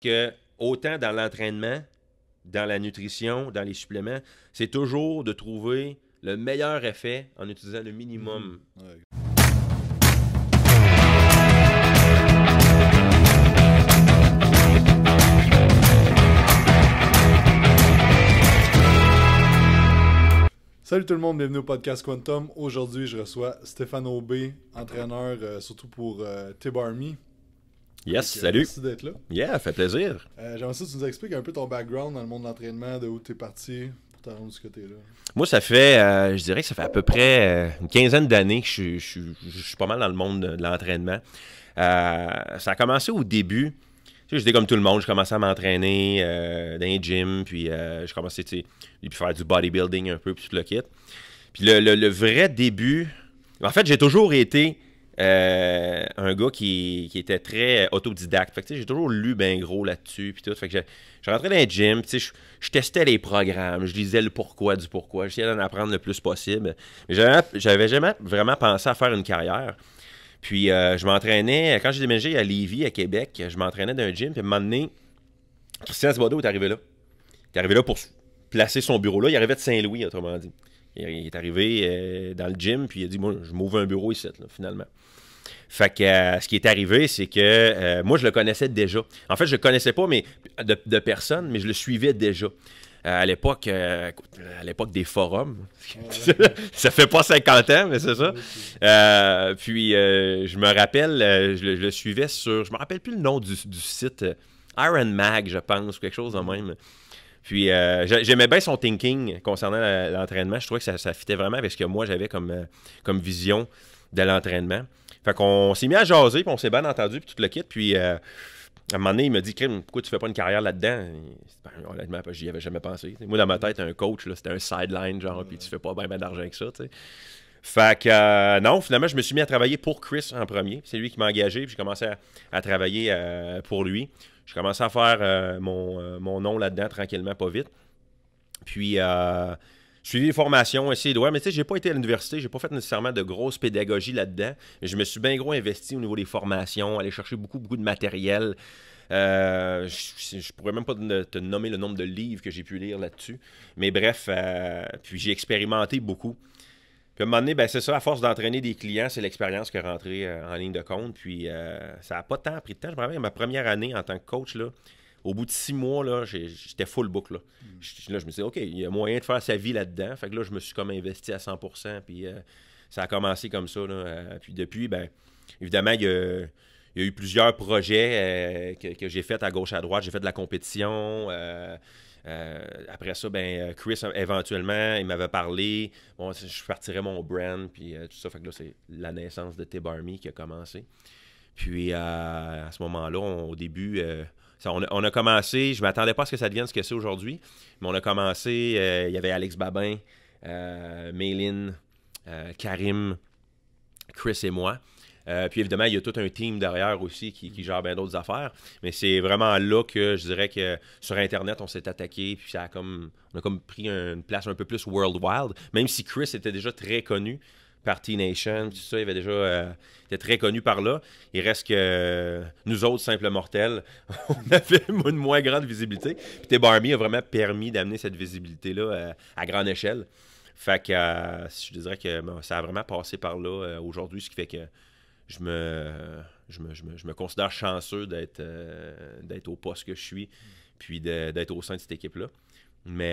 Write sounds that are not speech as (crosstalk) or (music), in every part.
que autant dans l'entraînement, dans la nutrition, dans les suppléments, c'est toujours de trouver le meilleur effet en utilisant le minimum. Mhm. Salut tout le monde, bienvenue au podcast Quantum. Aujourd'hui, je reçois Stéphane Aubé, entraîneur euh, surtout pour euh, Tib Yes, salut. Merci d'être là. Yeah, fait plaisir. Euh, j'aimerais ça que tu nous expliques un peu ton background dans le monde de l'entraînement, de où tu es parti, pour côté là. moi, ça fait, euh, je dirais que ça fait à peu près euh, une quinzaine d'années que je, suis pas mal dans le monde de, l'entraînement. ça a commencé au début. Tu sais, j'étais comme tout le monde, je commençais à m'entraîner dans les gym, puis je commençais tu puis faire du bodybuilding un peu, puis tout le kit. Puis le vrai début, en fait, j'ai toujours été euh, un gars qui, était très autodidacte. Fait j'ai toujours lu ben gros là-dessus. Puis tout. Fait que je, rentrais dans le gym, je, je, testais les programmes, je lisais le pourquoi du pourquoi, j'essayais d'en apprendre le plus possible. Mais j'avais, jamais vraiment pensé à faire une carrière. Puis euh, je m'entraînais, quand j'ai déménagé à Lévis, à Québec, je m'entraînais dans un gym. Puis un moment donné, Christian est arrivé là. Il est arrivé là pour placer son bureau là. Il arrivait de Saint-Louis, autrement dit. Il est arrivé euh, dans le gym, puis il a dit Moi, je m'ouvre un bureau ici, finalement. Fait que euh, ce qui est arrivé, c'est que euh, moi, je le connaissais déjà. En fait, je le connaissais pas mais, de, personne, mais je le suivais déjà. Euh, à l'époque à l'époque des forums. (laughs) ça fait pas 50 ans, mais c'est ça. puis je me rappelle, je le, suivais sur. Je me rappelle plus le nom du, site Iron Mag, je pense, ou quelque chose de même. Puis j'aimais bien son thinking concernant l'entraînement. Je trouvais que ça, ça fitait vraiment avec ce que moi j'avais comme, comme vision de l'entraînement. Fait qu'on s'est mis à jaser, puis on s'est bien entendu, puis tout le kit. Puis euh, à un moment donné, il m'a dit, Crime, pourquoi tu fais pas une carrière là-dedans ben, je n'y avais jamais pensé. Moi, dans ma tête, un coach, c'était un sideline, genre, puis tu fais pas bien ben d'argent avec ça. sais. Fait que euh, non, finalement, je me suis mis à travailler pour Chris en premier. C'est lui qui m'a engagé, puis j'ai commencé à, travailler euh, pour lui. J'ai commencé à faire euh, mon, mon, nom là-dedans tranquillement, pas vite. Puis suivi des formations, essayé de. mais tu sais, j'ai pas été à l'université, j'ai pas fait nécessairement de grosse pédagogie là-dedans. mais Je me suis bien gros investi au niveau des formations, aller chercher beaucoup, beaucoup de matériel. Euh, je, ne pourrais même pas te nommer le nombre de livres que j'ai pu lire là-dessus. Mais bref, euh, puis j'ai expérimenté beaucoup. Puis à un moment donné, ben, c'est ça, à force d'entraîner des clients, c'est l'expérience qui est rentrée euh, en ligne de compte. Puis ça n'a pas tant pris de temps. Je me rappelle, ma première année en tant que coach, là, au bout de six mois, là, j'étais full book. Hmm. Là. je me suis dit, OK, il y a moyen de faire sa vie là-dedans. Fait que là, je me suis comme investi à 100 puis euh, ça a commencé comme ça. Euh, puis depuis, ben, évidemment, il y, a, eu plusieurs projets euh, que, j'ai fait à gauche, à droite. J'ai fait de la compétition. après ça, ben, Chris, éventuellement, il m'avait parlé. Bon, je partirais mon brand, puis tout ça. Fait que là, c'est la naissance de Tib qui a commencé. Puis à ce moment-là, au début, on, a, commencé, je ne m'attendais pas à ce que ça devienne ce que c'est aujourd'hui, mais on a commencé, euh, il y avait Alex Babin, euh, euh Karim, Chris et moi. Euh, puis évidemment, il y a tout un team derrière aussi qui, gère bien d'autres affaires. Mais c'est vraiment là que je dirais que sur Internet, on s'est attaqué. Puis ça a comme, on a comme pris une place un peu plus worldwide. Même si Chris était déjà très connu, Party Nation, tout ça, il avait déjà euh, très connu par là. Il reste que euh, nous autres, simples mortels, (laughs) on avait (laughs) une moins grande visibilité. Puis t'es Barmy a vraiment permis d'amener cette visibilité-là euh, à, grande échelle. Fait que je dirais que ça a vraiment passé par là aujourd'hui, ce qui fait que je me, je me, je me, considère chanceux d'être, d'être au poste que je suis, puis d'être au sein de cette équipe-là. Mais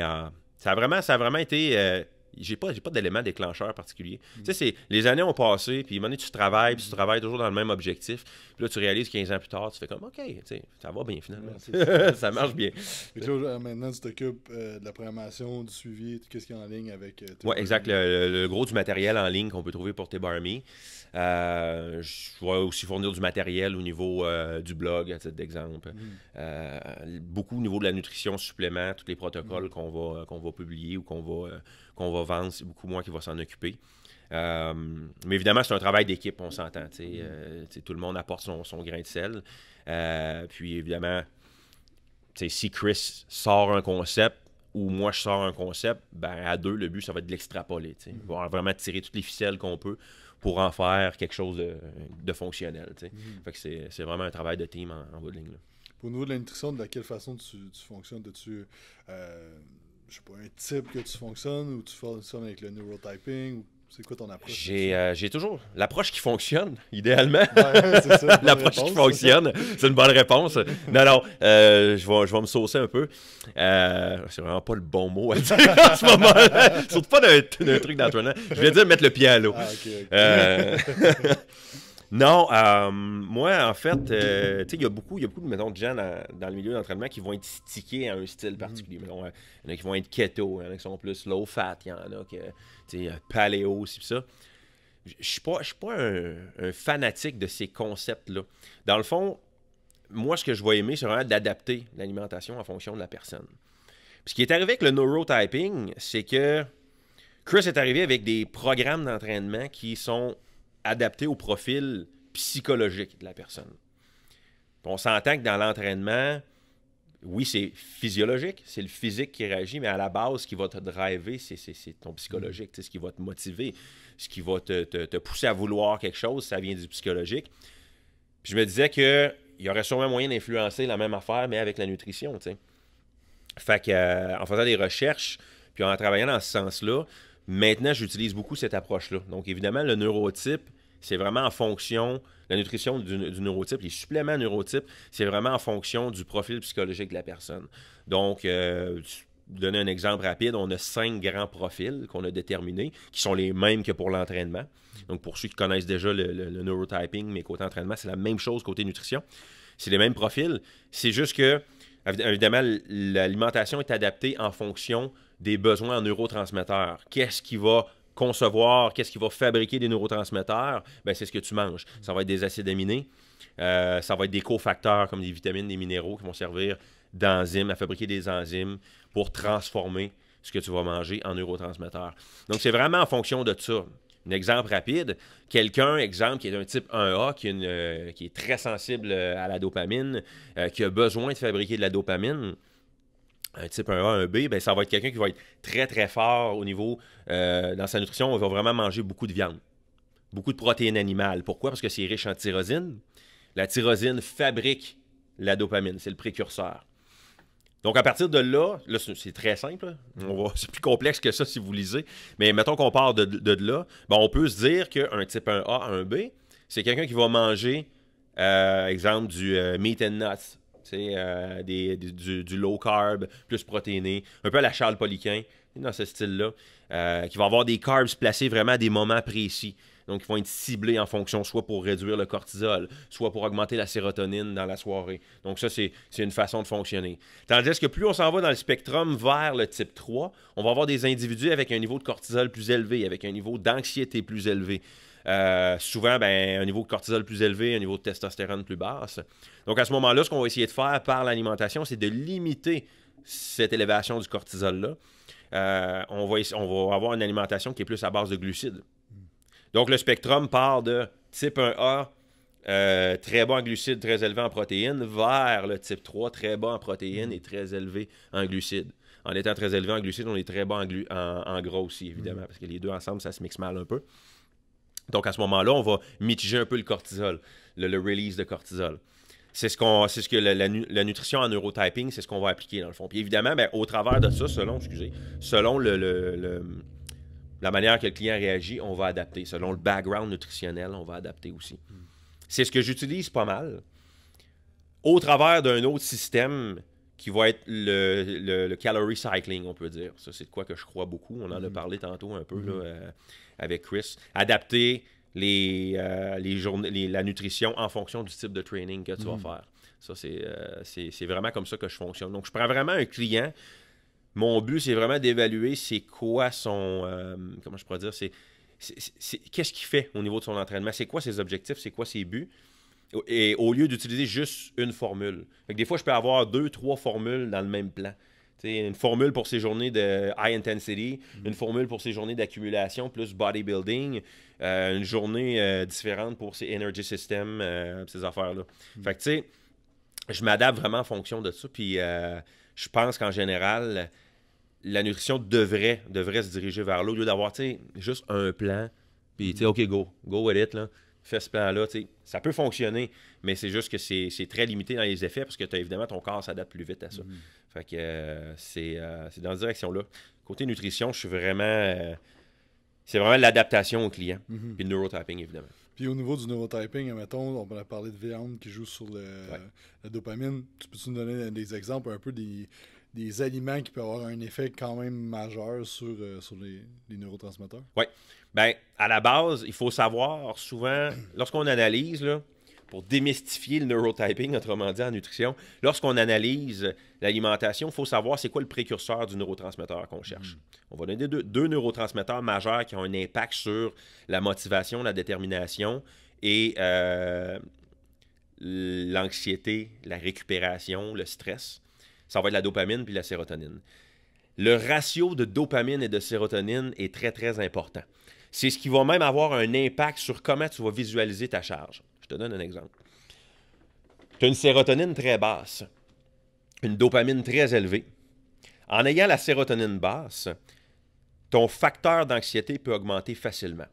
ça, a vraiment, ça a vraiment été j'ai pas, pas d'élément déclencheur particulier. Hmm. Tu sais, c'est les années ont passé, puis maintenant tu travailles, puis tu travailles toujours dans le même objectif. Puis là, tu réalises 15 ans plus tard, tu fais comme OK, tu sais, ça va bien finalement. (laughs) ça. marche bien. maintenant, tu t'occupes euh, de la programmation, du suivi, tout ce qui est en ligne avec. Euh, oui, exact. Le, gros du matériel en ligne qu'on peut trouver pour tes barmy. Euh, je vais aussi fournir du matériel au niveau euh, du blog, à titre d'exemple. Hmm. beaucoup au niveau de la nutrition, supplément tous les protocoles hmm. qu'on va, qu'on va publier ou qu'on va qu'on va vendre, c'est beaucoup moins qui va s'en occuper. Euh, mais évidemment, c'est un travail d'équipe, on s'entend. Mm-hmm. Euh, tout le monde apporte son, grain de sel. Euh, puis évidemment, si Chris sort un concept ou moi je sors un concept, ben à deux, le but, ça va être de l'extrapoler. Mm Vraiment tirer toutes les ficelles qu'on peut pour en faire quelque chose de, fonctionnel. Mm-hmm. que c'est vraiment un travail de team en, Pour bout de ligne. niveau de la de quelle façon tu, tu fonctionnes? de tu je ne sais pas, un type que tu fonctionnes ou tu fonctionnes avec le neurotyping c'est quoi ton approche? J'ai, euh, toujours l'approche qui fonctionne, (laughs) idéalement. c'est ça, (laughs) l'approche qui fonctionne, c'est une bonne réponse. Non, non, euh, je, vais, me saucer un peu. Euh, c'est vraiment pas le bon mot à dire en ce moment Surtout pas d'un, truc d'entraînement. Hein. Je vais dire mettre le pied à l'eau. Ah, euh, (laughs) Non, euh, moi, en fait, euh, il y a beaucoup, y a beaucoup de, mettons, de gens dans, le milieu d'entraînement qui vont être stickés à un style mhm. particulier. Euh, il y en a qui vont être keto, il y en a qui sont plus low fat, il y en a qui, tu paléo, c'est ça. Je ne suis pas, un, fanatique de ces concepts-là. Dans le fond, moi, ce que je vois aimer, c'est vraiment d'adapter l'alimentation en fonction de la personne. ce qui est arrivé avec le neurotyping, c'est que Chris est arrivé avec des programmes d'entraînement qui sont adapté au profil psychologique de la personne. on s'entend que dans l'entraînement, oui, c'est physiologique, c'est le physique qui réagit, mais à la base, ce qui va te driver, c'est, ton psychologique, ce qui va te motiver, ce qui va te, pousser à vouloir quelque chose, ça vient du psychologique. je me disais qu'il y aurait sûrement moyen d'influencer la même affaire, mais avec la nutrition. Fait que, euh, en faisant des recherches, puis en travaillant dans ce sens-là, Maintenant, j'utilise beaucoup cette approche-là. Donc, évidemment, le neurotype, c'est vraiment en fonction, la nutrition du, neurotype, les suppléments neurotypes, c'est vraiment en fonction du profil psychologique de la personne. Donc, euh, donner un exemple rapide, on a cinq grands profils qu'on a déterminés, qui sont les mêmes que pour l'entraînement. Donc, pour ceux qui connaissent déjà le, le neurotyping, mais côté entraînement, c'est la même chose côté nutrition. C'est les mêmes profils. C'est juste que, évidemment, l'alimentation est adaptée en fonction des besoins en neurotransmetteurs. Qu'est-ce qui va concevoir, qu'est-ce qui va fabriquer des neurotransmetteurs? Ben, c'est ce que tu manges. Ça va être des acides aminés, euh, ça va être des cofacteurs comme des vitamines, des minéraux qui vont servir d'enzymes, à fabriquer des enzymes pour transformer ce que tu vas manger en neurotransmetteurs. Donc, c'est vraiment en fonction de ça. Un exemple rapide, quelqu'un, exemple, qui est un type 1A, euh, qui, est, très sensible euh, à la dopamine, qui a besoin de fabriquer de la dopamine, un type 1A, 1B, ben, ça va être quelqu'un qui va être très, très fort au niveau, euh, dans sa nutrition, on va vraiment manger beaucoup de viande, beaucoup de protéines animales. Pourquoi? Parce que c'est riche en tyrosine. La tyrosine fabrique la dopamine, c'est le précurseur. Donc, à partir de là, là c'est très simple. Hein. C'est plus complexe que ça si vous lisez. Mais mettons qu'on part de, là, ben, on peut se dire qu'un type 1A, un b c'est quelqu'un qui va manger, euh, exemple, du euh, meat and nuts, euh, des, du, low carb, plus protéiné, un peu à la Charles Poliquin, dans ce style-là, euh, qui va avoir des carbs placés vraiment à des moments précis. Donc, ils vont être ciblés en fonction soit pour réduire le cortisol, soit pour augmenter la sérotonine dans la soirée. Donc, ça, c'est une façon de fonctionner. Tandis que plus on s'en va dans le spectrum vers le type 3, on va avoir des individus avec un niveau de cortisol plus élevé, avec un niveau d'anxiété plus élevé. Euh, souvent, ben, un niveau de cortisol plus élevé, un niveau de testostérone plus basse. Donc, à ce moment-là, ce qu'on va essayer de faire par l'alimentation, c'est de limiter cette élévation du cortisol-là. Euh, on, va, on va avoir une alimentation qui est plus à base de glucides. Donc, le spectrum part de type 1A, euh, très bas en glucides, très élevé en protéines, vers le type 3, très bas en protéines et très élevé en glucides. En étant très élevé en glucides, on est très bas en, en, aussi, évidemment, mm. parce que les deux ensemble, ça se mixe mal un peu. Donc à ce moment-là, on va mitiger un peu le cortisol, le, release de cortisol. C'est ce, qu'on, c'est ce que la, nutrition en neurotyping, c'est ce qu'on va appliquer dans le fond. Puis évidemment, ben, au travers de ça, selon, excusez, selon la manière que le client réagit, on va adapter. Selon le background nutritionnel, on va adapter aussi. C'est ce que j'utilise pas mal au travers d'un autre système qui va être le, calorie cycling, on peut dire. Ça, c'est de quoi que je crois beaucoup. On en a mm-hmm. parlé tantôt un peu. Là, mm-hmm. euh, avec Chris. Adapter les, euh, les, la nutrition en fonction du type de training que tu vas mhm. faire. Ça, euh, c'est, vraiment comme ça que je fonctionne. Donc, je prends vraiment un client. Mon but, c'est vraiment d'évaluer c'est quoi son. Euh, comment je pourrais dire C'est, qu'est-ce qu'il fait au niveau de son entraînement C'est quoi ses objectifs C'est quoi ses buts Et au lieu d'utiliser juste une formule. des fois, je peux avoir deux, trois formules dans le même plan une formule pour ces journées de high intensity, mhm. une formule pour ces journées d'accumulation plus bodybuilding, euh, une journée euh, différente pour ces energy systems, euh, ces affaires-là. Mhm. Fait que tu sais, je m'adapte vraiment en fonction de ça. Puis je pense qu'en général, la nutrition devrait, devrait se diriger vers l'eau, au lieu d'avoir juste un plan. Puis tu sais, mhm. OK, go, go with it. Là fais ce plan-là. Ça peut fonctionner, mais c'est juste que c'est très limité dans les effets parce que tu as, évidemment ton corps s'adapte plus vite à ça. Mm-hmm. Fait que euh, euh, c'est dans cette direction-là. Côté nutrition, je suis vraiment. Euh, c'est vraiment l'adaptation au client. Mm-hmm. Puis le neurotyping, évidemment. Puis au niveau du neurotyping, admettons, on a parlé de viande qui joue sur la dopamine. Tu peux nous donner des exemples un peu des, aliments qui peuvent avoir un effet quand même majeur sur, les, les neurotransmetteurs? Oui. Ben, à la base, il faut savoir souvent, lorsqu'on analyse, pour démystifier le neurotyping, autrement dit en nutrition, lorsqu'on analyse l'alimentation, il faut savoir c'est quoi le précurseur du neurotransmetteur qu'on cherche. Mm. On va donner deux, deux, neurotransmetteurs majeurs qui ont un impact sur la motivation, la détermination et euh, l'anxiété, la récupération, le stress. Ça va être la dopamine puis la sérotonine. Le ratio de dopamine et de sérotonine est très, très important c'est ce qui va même avoir un impact sur comment tu vas visualiser ta charge. Je te donne un exemple. Tu as une sérotonine très basse, une dopamine très élevée. En ayant la sérotonine basse, ton facteur d'anxiété peut augmenter facilement.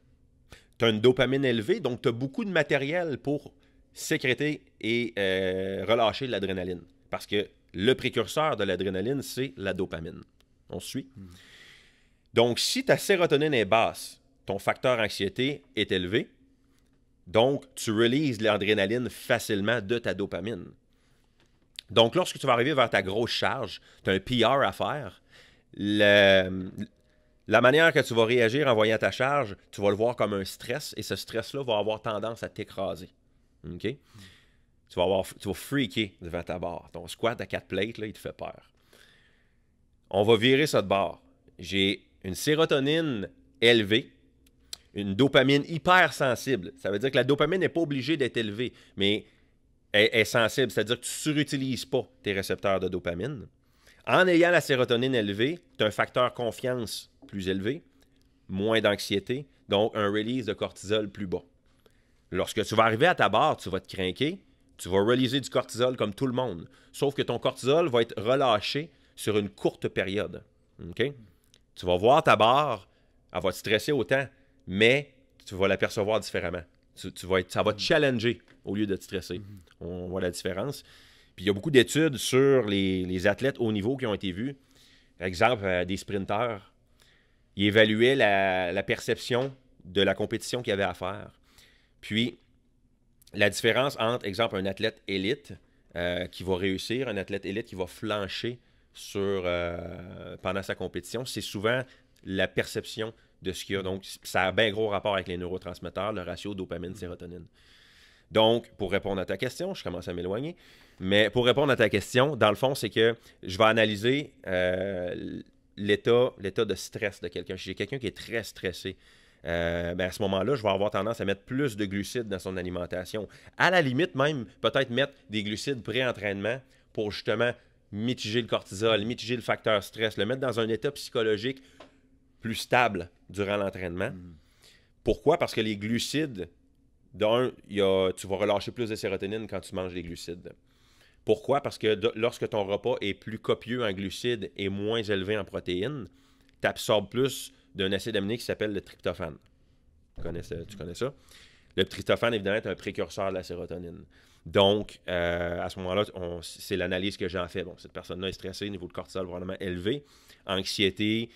Tu as une dopamine élevée, donc tu as beaucoup de matériel pour sécréter et euh, relâcher l'adrénaline. Parce que le précurseur de l'adrénaline, c'est la dopamine. On suit. Hmm. Donc, si ta sérotonine est basse, ton facteur anxiété est élevé. Donc, tu releases l'adrénaline facilement de ta dopamine. Donc, lorsque tu vas arriver vers ta grosse charge, tu as un PR à faire. la manière que tu vas réagir en voyant ta charge, tu vas le voir comme un stress et ce stress-là va avoir tendance à t'écraser. OK? Tu vas, avoir, tu vas freaker devant ta barre. Ton squat à quatre plates, là, il te fait peur. On va virer cette barre. J'ai une sérotonine élevée une dopamine hypersensible, Ça veut dire que la dopamine n'est pas obligée d'être élevée, mais est, est sensible, c'est-à-dire que tu surutilises pas tes récepteurs de dopamine. En ayant la sérotonine élevée, tu as un facteur confiance plus élevé, moins d'anxiété, donc un release de cortisol plus bas. Lorsque tu vas arriver à ta barre, tu vas te craquer, tu vas releaser du cortisol comme tout le monde, sauf que ton cortisol va être relâché sur une courte période. Tu vas voir ta barre, elle va te stresser autant, mais tu vas l'apercevoir différemment. Tu, vas ça va te challenger au lieu de te stresser. Mhm. On voit la différence. Puis il y a beaucoup d'études sur les, athlètes haut niveau qui ont été vus. Par exemple, euh, des sprinteurs. Ils évaluaient la, perception de la compétition qu'il avaient avait à faire. Puis, la différence entre, exemple, un athlète élite euh, qui va réussir, un athlète élite qui va flancher sur, euh, pendant sa compétition, c'est souvent la perception de ce qu'il y a. Donc, ça a un bien gros rapport avec les neurotransmetteurs, le ratio dopamine-sérotonine. Donc, pour répondre à ta question, je commence à m'éloigner, mais pour répondre à ta question, dans le fond, c'est que je vais analyser euh, l'état, l'état de stress de quelqu'un. Si j'ai quelqu'un qui est très stressé, euh, ben, à ce moment-là, je vais avoir tendance à mettre plus de glucides dans son alimentation. À la limite, même peut-être mettre des glucides pré-entraînement pour justement mitiger le cortisol, mitiger le facteur stress, le mettre dans un état psychologique plus stable durant l'entraînement. Mm. Pourquoi? Parce que les glucides, d'un, tu vas relâcher plus de sérotonine quand tu manges des glucides. Pourquoi? Parce que lorsque ton repas est plus copieux en glucides et moins élevé en protéines, tu absorbes plus d'un acide aminé qui s'appelle le tryptophane. Tu connais, ça? Tu connais ça? Le tryptophane, évidemment, est un précurseur de la sérotonine. Donc, euh, à ce moment-là, c'est l'analyse que j'en fais. Bon, cette personne-là est stressée, niveau de cortisol vraiment élevé, anxiété,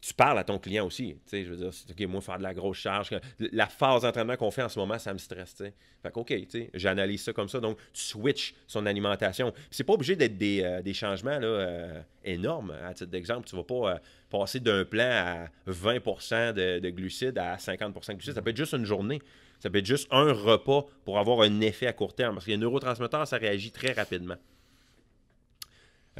tu parles à ton client aussi. tu sais, Je veux dire, OK, moi, faire de la grosse charge. La phase d'entraînement qu'on fait en ce moment, ça me stresse. T'sais. Fait que, OK, j'analyse ça comme ça. Donc, tu switches son alimentation. C'est pas obligé d'être des, euh, changements là, euh, énormes. À titre d'exemple, tu vas pas euh, passer d'un plan à 20 de, de, glucides à 50 de glucides. Ça peut être juste une journée. Ça peut être juste un repas pour avoir un effet à court terme. Parce que les neurotransmetteurs, ça réagit très rapidement.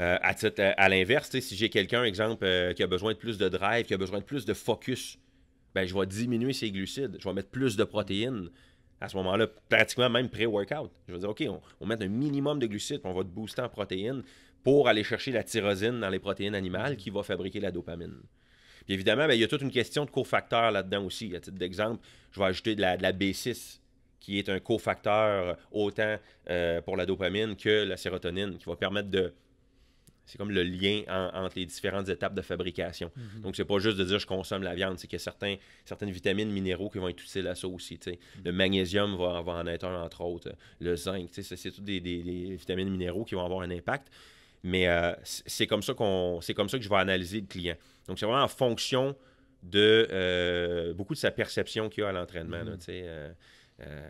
Euh, euh, à, l'inverse, si j'ai quelqu'un, exemple, euh, qui a besoin de plus de drive, qui a besoin de plus de focus, ben, je vais diminuer ses glucides, je vais mettre plus de protéines. À ce moment-là, pratiquement même pré-workout. Je vais dire, OK, on, va mettre un minimum de glucides, on va te booster en protéines pour aller chercher la tyrosine dans les protéines animales qui va fabriquer la dopamine. Puis évidemment, ben, il y a toute une question de cofacteurs là-dedans aussi. À titre d'exemple, je vais ajouter de la, B6 qui est un cofacteur autant pour la dopamine que la sérotonine, qui va permettre de c'est comme le lien entre les différentes étapes de fabrication. Donc, mhm. ce Donc, c'est pas juste de dire je consomme la viande, c'est qu'il y a certains, certaines vitamines, minéraux qui vont être utiles à ça aussi. Mhm. Le magnésium va, avoir en être un, entre autres. Le zinc, c'est toutes des, vitamines, minéraux qui vont avoir un impact. Mais euh, c'est comme ça qu'on c'est comme ça que je vais analyser le client. Donc, c'est vraiment en fonction de euh, beaucoup de sa perception qu'il a à l'entraînement. Mhm. Euh,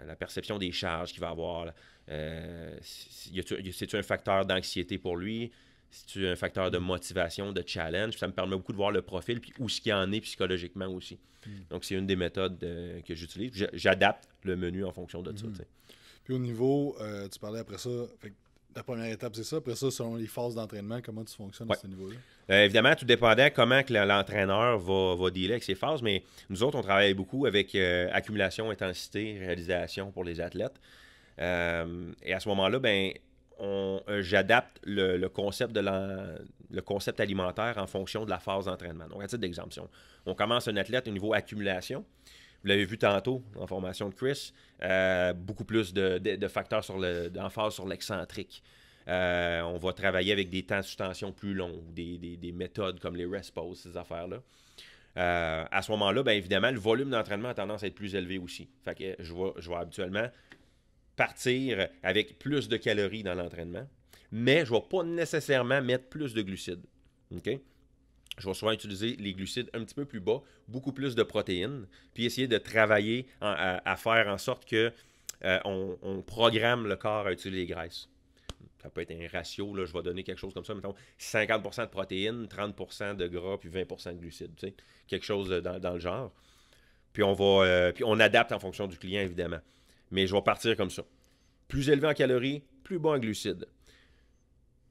la perception des charges qu'il va avoir. c'est-tu un facteur d'anxiété pour lui? c'est un facteur de motivation, de challenge. ça me permet beaucoup de voir le profil, puis où ce qu'il en est psychologiquement aussi. Hmm. Donc, c'est une des méthodes euh, que j'utilise. J'adapte le menu en fonction de ça. Hmm. Puis au niveau, euh, tu parlais après ça, la première étape, c'est ça. Après ça, selon les phases d'entraînement, comment tu fonctionnes à ce niveau-là? Euh, évidemment, tout dépendait comment l'entraîneur va, va dealer avec ses phases, mais nous autres, on travaille beaucoup avec accumulation, intensité, réalisation pour les athlètes. et à ce moment-là, ben euh, j'adapte le, concept de le concept alimentaire en fonction de la phase d'entraînement. Donc, à titre d'exemption, on, commence un athlète au niveau accumulation, vous l'avez vu tantôt en formation de Chris, euh, beaucoup plus de, facteurs sur le, d'emphase sur l'excentrique. Euh, on va travailler avec des temps de suspension plus longs, des, méthodes comme les rest pause ces affaires-là. à ce moment-là, bien évidemment, le volume d'entraînement a tendance à être plus élevé aussi. Fait que je vois je vois habituellement partir avec plus de calories dans l'entraînement, mais je ne vais pas nécessairement mettre plus de glucides. Je vais souvent utiliser les glucides un petit peu plus bas, beaucoup plus de protéines, puis essayer de travailler à, faire en sorte que euh, on, programme le corps à utiliser les graisses. Ça peut être un ratio, je vais donner quelque chose comme ça, mettons 50% de protéines, 30% de gras, puis 20% de glucides, quelque chose euh, dans, le genre. Puis on va, euh, puis on adapte en fonction du client, évidemment mais je vais partir comme ça. Plus élevé en calories, plus bas en glucides.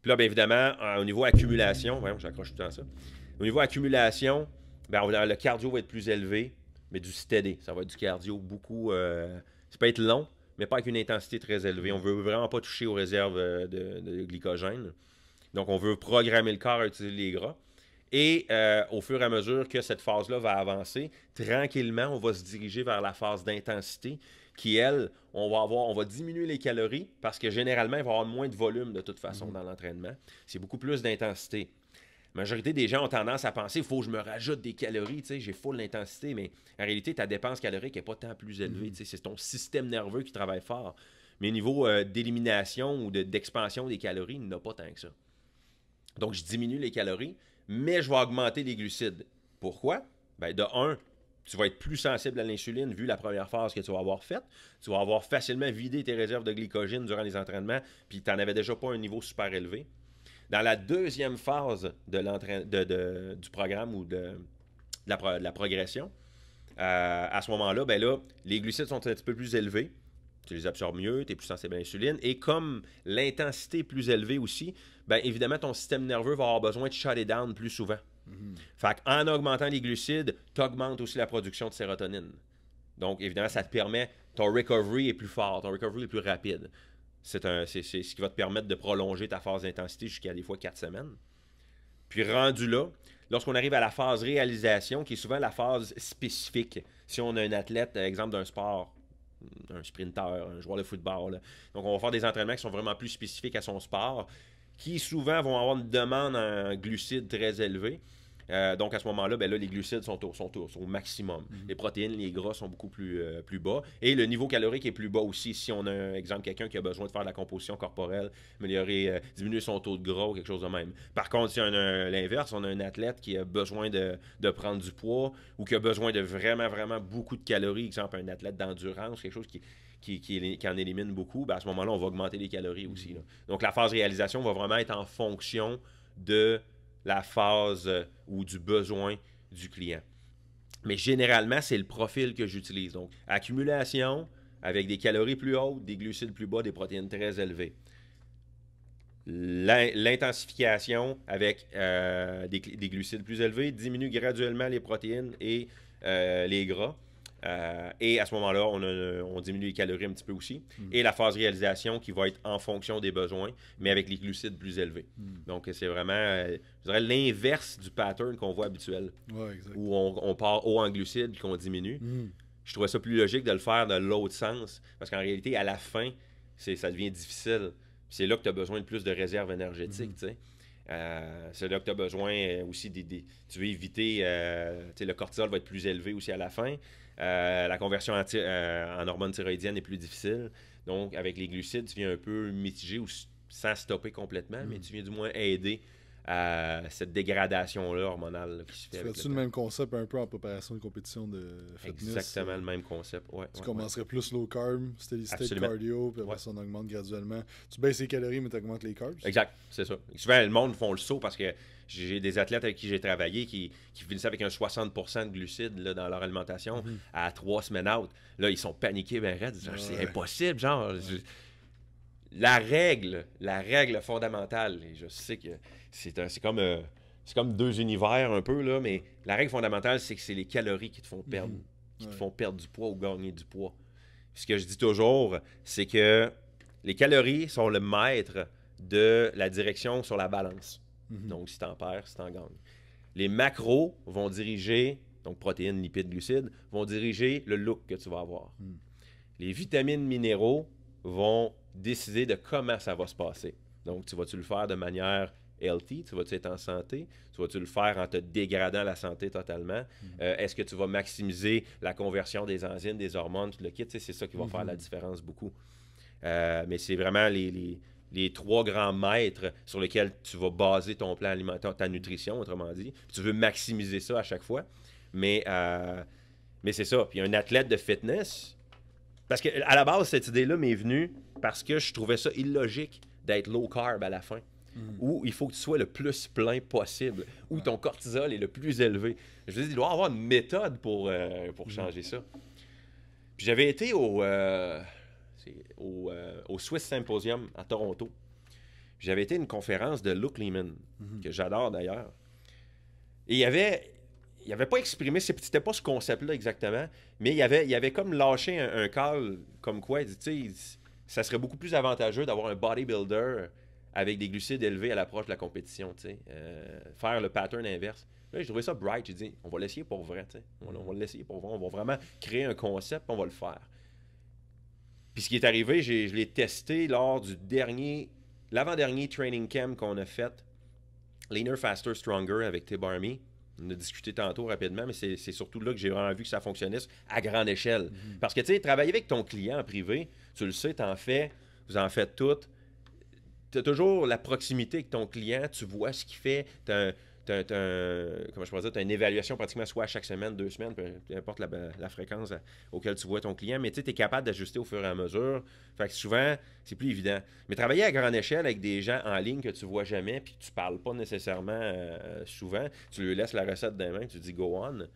Puis là, bien évidemment, au niveau accumulation, voyons, j'accroche tout le temps ça. Au niveau accumulation, bien, le cardio va être plus élevé, mais du steady. Ça va être du cardio beaucoup. Euh, ça peut être long, mais pas avec une intensité très élevée. On ne veut vraiment pas toucher aux réserves euh, de, glycogène. Donc, on veut programmer le corps à utiliser les gras. Et euh, au fur et à mesure que cette phase-là va avancer, tranquillement, on va se diriger vers la phase d'intensité qui, elle, on va avoir, on va diminuer les calories parce que généralement, il va y avoir moins de volume de toute façon mhm. dans l'entraînement. C'est beaucoup plus d'intensité. La majorité des gens ont tendance à penser, il faut que je me rajoute des calories, j'ai full l'intensité, mais en réalité, ta dépense calorique n'est pas tant plus élevée. Mhm. tu C'est ton système nerveux qui travaille fort. Mais niveau euh, d'élimination ou d'expansion des calories, il n'y pas tant que ça. Donc, je diminue les calories, mais je vais augmenter les glucides. Pourquoi? Ben, de un, tu vas être plus sensible à l'insuline vu la première phase que tu vas avoir faite. Tu vas avoir facilement vidé tes réserves de glycogène durant les entraînements, puis tu n'en avais déjà pas un niveau super élevé. Dans la deuxième phase du programme ou de, la, progression, euh, à ce moment-là, ben les glucides sont un petit peu plus élevés. Tu les absorbes mieux, tu es plus sensible à l'insuline. Et comme l'intensité est plus élevée aussi, ben évidemment, ton système nerveux va avoir besoin de shut it down plus souvent. Mhm. en augmentant les glucides, tu augmentes aussi la production de sérotonine. Donc, évidemment, ça te permet, ton recovery est plus fort, ton recovery est plus rapide. C'est ce qui va te permettre de prolonger ta phase d'intensité jusqu'à des fois 4 semaines. Puis rendu là, lorsqu'on arrive à la phase réalisation, qui est souvent la phase spécifique, si on a un athlète, euh, exemple d'un sport, un sprinteur, un joueur de football, donc on va faire des entraînements qui sont vraiment plus spécifiques à son sport, qui souvent vont avoir une demande en glucides très élevée. Euh, donc, à ce moment-là, ben les glucides sont au, maximum. Mhm. Les protéines, les gras sont beaucoup plus, euh, plus bas. Et le niveau calorique est plus bas aussi. Si on a, exemple, quelqu'un qui a besoin de faire de la composition corporelle, améliorer, euh, diminuer son taux de gras ou quelque chose de même. Par contre, si on a l'inverse, on a un athlète qui a besoin de, de, prendre du poids ou qui a besoin de vraiment, vraiment beaucoup de calories, exemple, un athlète d'endurance, quelque chose qui qui, en élimine beaucoup, ben, à ce moment-là, on va augmenter les calories aussi. Donc, la phase réalisation va vraiment être en fonction de la phase euh, ou du besoin du client. Mais généralement, c'est le profil que j'utilise. Donc, accumulation avec des calories plus hautes, des glucides plus bas, des protéines très élevées. L'intensification avec euh, des, glucides plus élevés diminue graduellement les protéines et euh, les gras. Euh, et à ce moment-là, euh, on, diminue les calories un petit peu aussi. Mm. Et la phase réalisation qui va être en fonction des besoins, mais avec les glucides plus élevés. Mm. Donc, c'est vraiment, euh, l'inverse du pattern qu'on voit habituel. où on, part haut en glucides puis qu'on diminue. Mm. Je trouvais ça plus logique de le faire dans l'autre sens. Parce qu'en réalité, à la fin, ça devient difficile. C'est là que tu as besoin de plus de réserves énergétiques, c'est là que tu as besoin aussi des, Tu veux éviter. le cortisol va être plus élevé aussi à la fin. Euh, la conversion euh, en, hormone en est plus difficile. Donc, avec les glucides, tu viens un peu mitiger ou sans stopper complètement, mais hmm. tu viens du moins aider à cette dégradation-là hormonale qui se fait. Tu fais-tu le, même concept un peu en préparation de compétition de fitness? Exactement euh? le même concept, ouais. Tu commencerais plus low carb, steady state cardio, puis après ça, on augmente graduellement. Tu baisses les calories, mais tu augmentes les carbs. Exact, c'est ça. souvent, le monde font le saut parce que j'ai des athlètes avec qui j'ai travaillé qui, qui, finissaient avec un 60% de glucides dans leur alimentation mhm. à trois semaines out. Là, ils sont paniqués, ben raides. C'est impossible, genre. La règle, la règle fondamentale, et je sais que c'est comme. Euh, comme deux univers un peu, là, mais la règle fondamentale, c'est que c'est les calories qui te font perdre, mhm. qui te font perdre du poids ou gagner du poids. ce que je dis toujours, c'est que les calories sont le maître de la direction sur la balance. Mhm. Donc, si tu en perds, si tu en gagnes. Les macros vont diriger, donc protéines, lipides, glucides, vont diriger le look que tu vas avoir. Hmm. Les vitamines, minéraux vont décider de comment ça va se passer. Donc, tu vas-tu le faire de manière healthy, tu vas-tu être en santé, tu vas-tu le faire en te dégradant la santé totalement, hmm. euh, est-ce que tu vas maximiser la conversion des enzymes, des hormones, tout le kit, c'est ça qui va hmm. faire la différence beaucoup. Euh, mais c'est vraiment les, les trois grands maîtres sur lesquels tu vas baser ton plan alimentaire, ta nutrition, autrement dit. tu veux maximiser ça à chaque fois. Mais, euh, mais c'est ça. Puis un athlète de fitness, parce que à la base, cette idée-là m'est venue parce que je trouvais ça illogique d'être low carb à la fin. Hmm. Où il faut que tu sois le plus plein possible, où ton cortisol est le plus élevé. Je me dire, il doit y avoir une méthode pour, euh, pour hmm. changer ça. Puis j'avais été au. Euh, au, euh, au, Swiss Symposium à Toronto. J'avais été à une conférence de Luke Lehman, mhm. que j'adore d'ailleurs. Et il avait, il avait pas exprimé, c'était pas ce concept-là exactement, mais il avait, il avait comme lâché un, cal comme quoi, tu sais, ça serait beaucoup plus avantageux d'avoir un bodybuilder avec des glucides élevés à l'approche de la compétition, tu sais, euh, faire le pattern inverse. Là, j'ai trouvé ça bright. Je dis on va l'essayer pour vrai. On, va l'essayer pour vrai. On va vraiment créer un concept on va le faire. Puis ce qui est arrivé, je l'ai testé lors du dernier, l'avant-dernier training camp qu'on a fait, Leaner, Faster, Stronger avec Tib Army. On a discuté tantôt rapidement, mais c'est surtout là que j'ai vraiment vu que ça fonctionnait à grande échelle. Mhm. Parce que, tu sais, travailler avec ton client en privé, tu le sais, tu en fais, vous en faites toutes. Tu as toujours la proximité avec ton client, tu vois ce qu'il fait, tu as t'as, t'as comment je une évaluation pratiquement soit chaque semaine, deux semaines, peu, importe la, fréquence euh, auquel tu vois ton client, mais tu es capable d'ajuster au fur et à mesure. Fait que souvent, c'est plus évident. Mais travailler à grande échelle avec des gens en ligne que tu vois jamais, puis que tu parles pas nécessairement euh, souvent, tu lui laisses la recette d'un main tu dis go on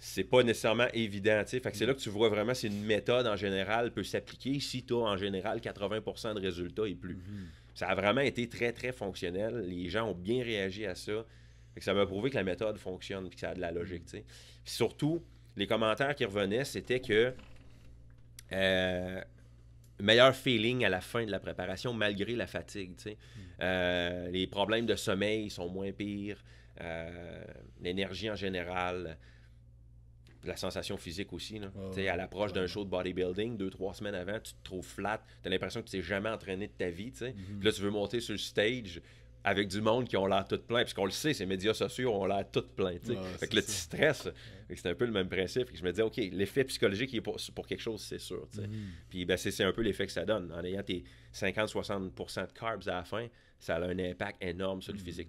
c'est pas nécessairement évident. Fait c'est là que tu vois vraiment si une méthode en général peut s'appliquer si tu as en général 80% de résultats et plus. Mm-hmm. Ça a vraiment été très, très fonctionnel. Les gens ont bien réagi à ça. ça m'a prouvé que la méthode fonctionne et que ça a de la logique. surtout, les commentaires qui revenaient, c'était que euh, meilleur feeling à la fin de la préparation malgré la fatigue. Hmm. Euh, les problèmes de sommeil sont moins pires. Euh, l'énergie en général la sensation physique aussi. Là. à l'approche d'un show de bodybuilding, deux, trois semaines avant, tu te trouves flat, tu as l'impression que tu t'es jamais entraîné de ta vie. Mm-hmm. Puis là, tu veux monter sur le stage avec du monde qui ont l'air tout plein. Puisqu'on le sait, ces médias sociaux ont l'air tout plein. Avec fait que là, C'est un peu le même principe. je me disais, OK, l'effet psychologique est pour, quelque chose, c'est sûr. Mm-hmm. Puis ben, c'est un peu l'effet que ça donne. En ayant tes 50-60 de carbs à la fin, ça a un impact énorme sur le mm-hmm. physique.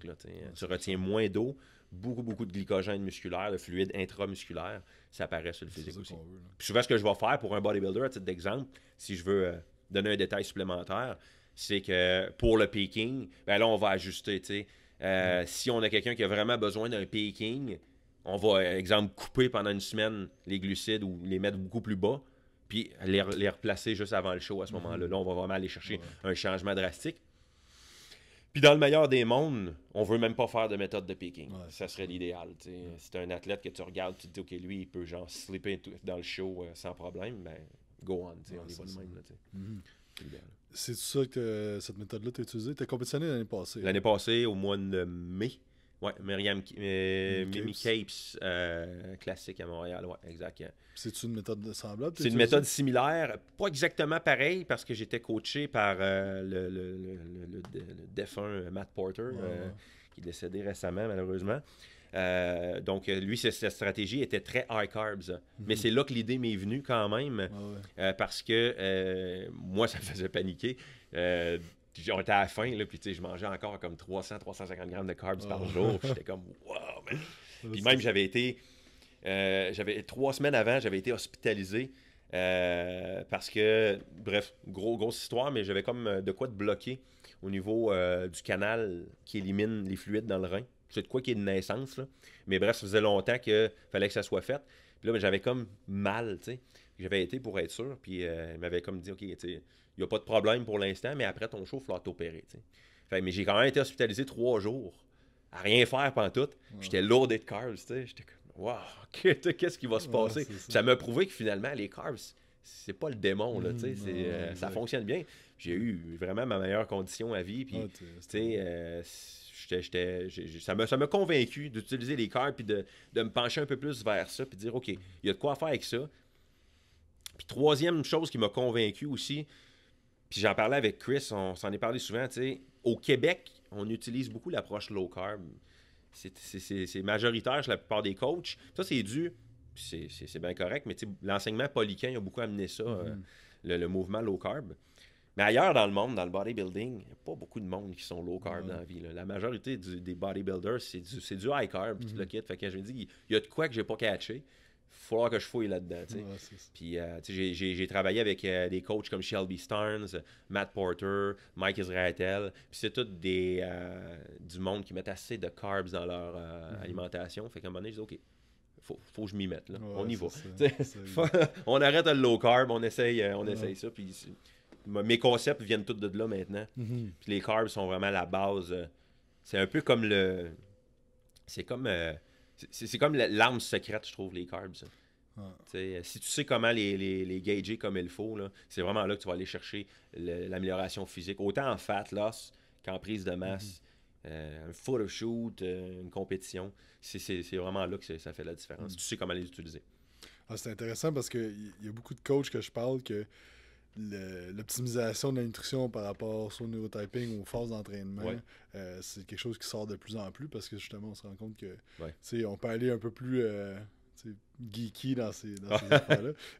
tu retiens moins d'eau, beaucoup, beaucoup de glycogène musculaire, de fluide intramusculaire. Ça apparaît sur le physique aussi. souvent, ce que je vais faire pour un bodybuilder, à titre d'exemple, si je veux euh, donner un détail supplémentaire, c'est que pour le peaking, ben là, on va ajuster. Euh, mm-hmm. Si on a quelqu'un qui a vraiment besoin d'un peaking, on va, exemple, couper pendant une semaine les glucides ou les mettre beaucoup plus bas puis les, replacer juste avant le show à ce mm-hmm. moment-là. Là, on va vraiment aller chercher un changement drastique. Puis dans le meilleur des mondes, on veut même pas faire de méthode de picking. ça serait l'idéal. Si tu un athlète que tu regardes, tu te dis, OK, lui, il peut genre slipper dans le show euh, sans problème, ben go on, on y va de même. Mhm. C'est ça que euh, cette méthode-là utilisé, utilisée? T'as compétitionné l'année passée? L'année hein? passée, au mois de mai. Oui, Miriam, euh, Mimi Capes, euh, classique à Montréal, oui, exact. cest une méthode de semblable? C'est une méthode similaire, pas exactement pareil parce que j'étais coaché par euh, le, défunt Matt Porter, qui est décédé récemment malheureusement. donc, lui, sa stratégie était très high carbs. Mhm. Mais c'est là que l'idée m'est venue quand même, parce que moi, (laughs) ça me faisait paniquer j'étais on à faim fin, là, puis je mangeais encore comme 300-350 grammes de carbs par ah. jour. j'étais comme, wow, man. Puis même, j'avais été, euh, j'avais trois semaines avant, j'avais été hospitalisé euh, parce que, bref, grosse histoire, mais j'avais comme euh, de quoi te bloquer au niveau du canal qui élimine les fluides dans le rein. C'est de quoi qui est de naissance, là. Mais bref, ça faisait longtemps qu'il fallait que ça soit fait. Puis là, ben, j'avais comme mal, tu sais. J'avais été pour être sûr, puis euh, il m'avait comme dit, OK, tu sais, il n'y a pas de problème pour l'instant, mais après ton chauffe il t'opérer, tu sais. mais j'ai quand même été hospitalisé trois jours, à rien faire pendant tout. J'étais lourd de carbs, tu sais. J'étais comme, wow, (laughs) qu'est-ce qui va se passer? ça m'a prouvé que finalement, les carbs, c'est pas le démon, là, tu sais. Mm, euh, ça fonctionne bien. J'ai eu vraiment ma meilleure condition à vie, puis, ah, tu sais, euh, ça m'a convaincu d'utiliser les carbs puis de, me pencher un peu plus vers ça puis de dire OK, il y a de quoi faire avec ça. Puis troisième chose qui m'a convaincu aussi, puis j'en parlais avec Chris, on s'en est parlé souvent, au Québec, on utilise beaucoup l'approche low carb. C'est majoritaire chez la plupart des coachs. Ça, c'est dû, c'est bien correct, mais l'enseignement poliquin a beaucoup amené ça, mm-hmm. euh, le, mouvement low carb. Mais ailleurs dans le monde, dans le bodybuilding, il n'y a pas beaucoup de monde qui sont low carb dans la vie. La majorité des bodybuilders, c'est du, high carb, le mhm. Fait que je me dis, il y a de quoi que j'ai pas catché. faut que je fouille là-dedans. puis euh, j'ai travaillé avec euh, des coachs comme Shelby Starnes, Matt Porter, Mike Israetel. c'est tout des, euh, du monde qui mettent assez de carbs dans leur mhm. alimentation. Fait qu'à un moment donné, je dis OK, faut, faut que je m'y mette. on y va. (laughs) (laughs) on arrête le low carb, on essaye, on essaye ça. Puis mes concepts viennent tous de là maintenant. Mhm. les carbs sont vraiment la base. Euh, c'est un peu comme le. C'est comme. Euh, c'est comme l'arme secrète, je trouve, les carbs. Ah. Euh, si tu sais comment les, les, gager comme il faut, c'est vraiment là que tu vas aller chercher l'amélioration physique. Autant en fat loss qu'en prise de masse, mhm. un photo shoot, une compétition. C'est vraiment là que ça fait la différence. Mhm. Tu sais comment les utiliser. Ah, c'est intéressant parce qu'il y a beaucoup de coachs que je parle que l'optimisation de la nutrition par rapport au neurotyping, aux phases d'entraînement, euh, c'est quelque chose qui sort de plus en plus parce que justement, on se rend compte que c'est on peut aller un peu plus. Euh, geeky dans ces, dans (laughs) là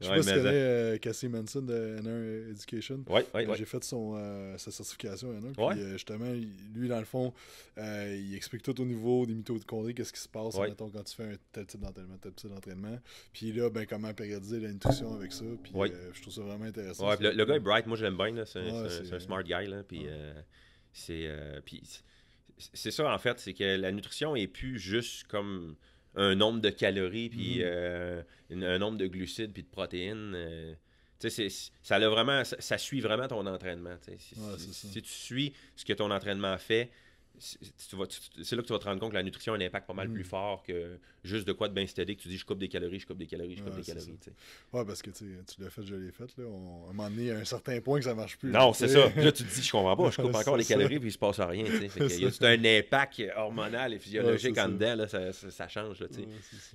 Je sais pas si tu euh, Cassie Manson de NR Education. Oui, J'ai fait son, euh, sa certification N1. Euh, justement, lui, dans le fond, il explique tout au niveau des de condé, qu'est-ce qui se passe quand tu fais un tel type d'entraînement, tel type d'entraînement. Puis là, ben, comment périodiser la nutrition avec ça. Puis je trouve ça vraiment intéressant. Ça. Le, gars est bright, moi je l'aime bien. C'est un, smart guy. Là, puis c'est ça, en fait, c'est que la nutrition est plus juste comme un nombre de calories, puis mm. euh, un, nombre de glucides, puis de protéines. Euh, ça, le vraiment, ça, suit vraiment ton entraînement. si, tu suis ce que ton entraînement fait, c'est là que tu vas te rendre compte que la nutrition a un impact pas mal mm. plus fort que juste de quoi de bien stédé tu dis je coupe des calories, je coupe des calories, je coupe des calories. Ouais, parce que tu l'as fait, je l'ai fait. Là, on... À un moment donné, à un certain point que ça marche plus. Non, c'est ça. Là, tu te dis je comprends pas, je coupe (laughs) encore les calories puis il se passe rien. (laughs) C'est un impact hormonal et physiologique en dedans, là, ça, change.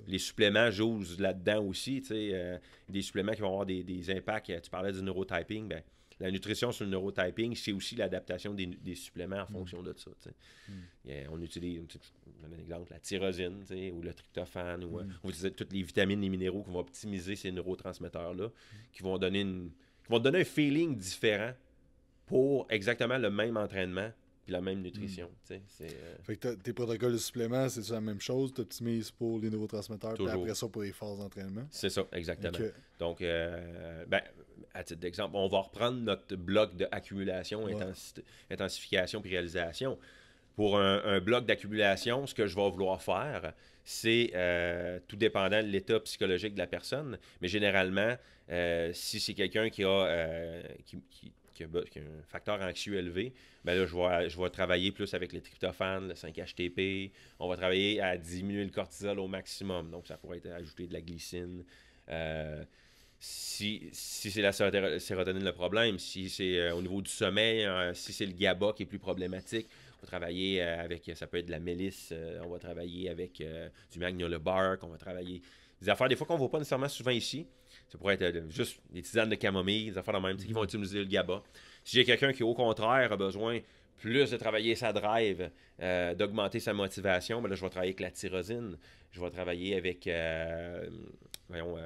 les suppléments jouent là-dedans aussi. Euh, des suppléments qui vont avoir des, des impacts. Euh, tu parlais du neurotyping, ben, la nutrition sur le neurotyping, c'est aussi l'adaptation des, suppléments en mm. fonction de ça. Mm. on utilise, je exemple, la tyrosine ou le tryptophane, ou euh, mm. on utilise toutes les vitamines, les minéraux qui vont optimiser ces neurotransmetteurs-là, qui vont donner qui vont donner un feeling différent pour exactement le même entraînement puis la même nutrition. Mm. Euh, tes protocoles de suppléments, c'est la même chose. Tu optimises pour les nouveaux transmetteurs, puis après ça pour les phases d'entraînement. C'est ça, exactement. Donc, euh, ben, à titre d'exemple, on va reprendre notre bloc d'accumulation, intensification puis réalisation. Pour un, bloc d'accumulation, ce que je vais vouloir faire, c'est euh, tout dépendant de l'état psychologique de la personne. Mais généralement, si c'est quelqu'un qui a qui bah, un facteur anxieux élevé, ben je vais, travailler plus avec le tryptophane, le 5-HTP. On va travailler à diminuer le cortisol au maximum. Donc, ça pourrait être ajouter de la glycine. Euh, si, c'est la sérotonine le problème, si c'est euh, au niveau du sommeil, euh, si c'est le GABA qui est plus problématique, on va travailler avec, ça peut être de la mélisse, on va travailler avec du le on va travailler des affaires des fois qu'on ne voit pas nécessairement souvent ici, ça pourrait être euh, juste des tisanes de camomille, des affaires de même, qui vont mhm. utiliser le GABA. Si j'ai quelqu'un qui, au contraire, a besoin plus de travailler sa drive, euh, d'augmenter sa motivation, ben là, je vais travailler avec la tyrosine. Je vais travailler avec, euh, voyons,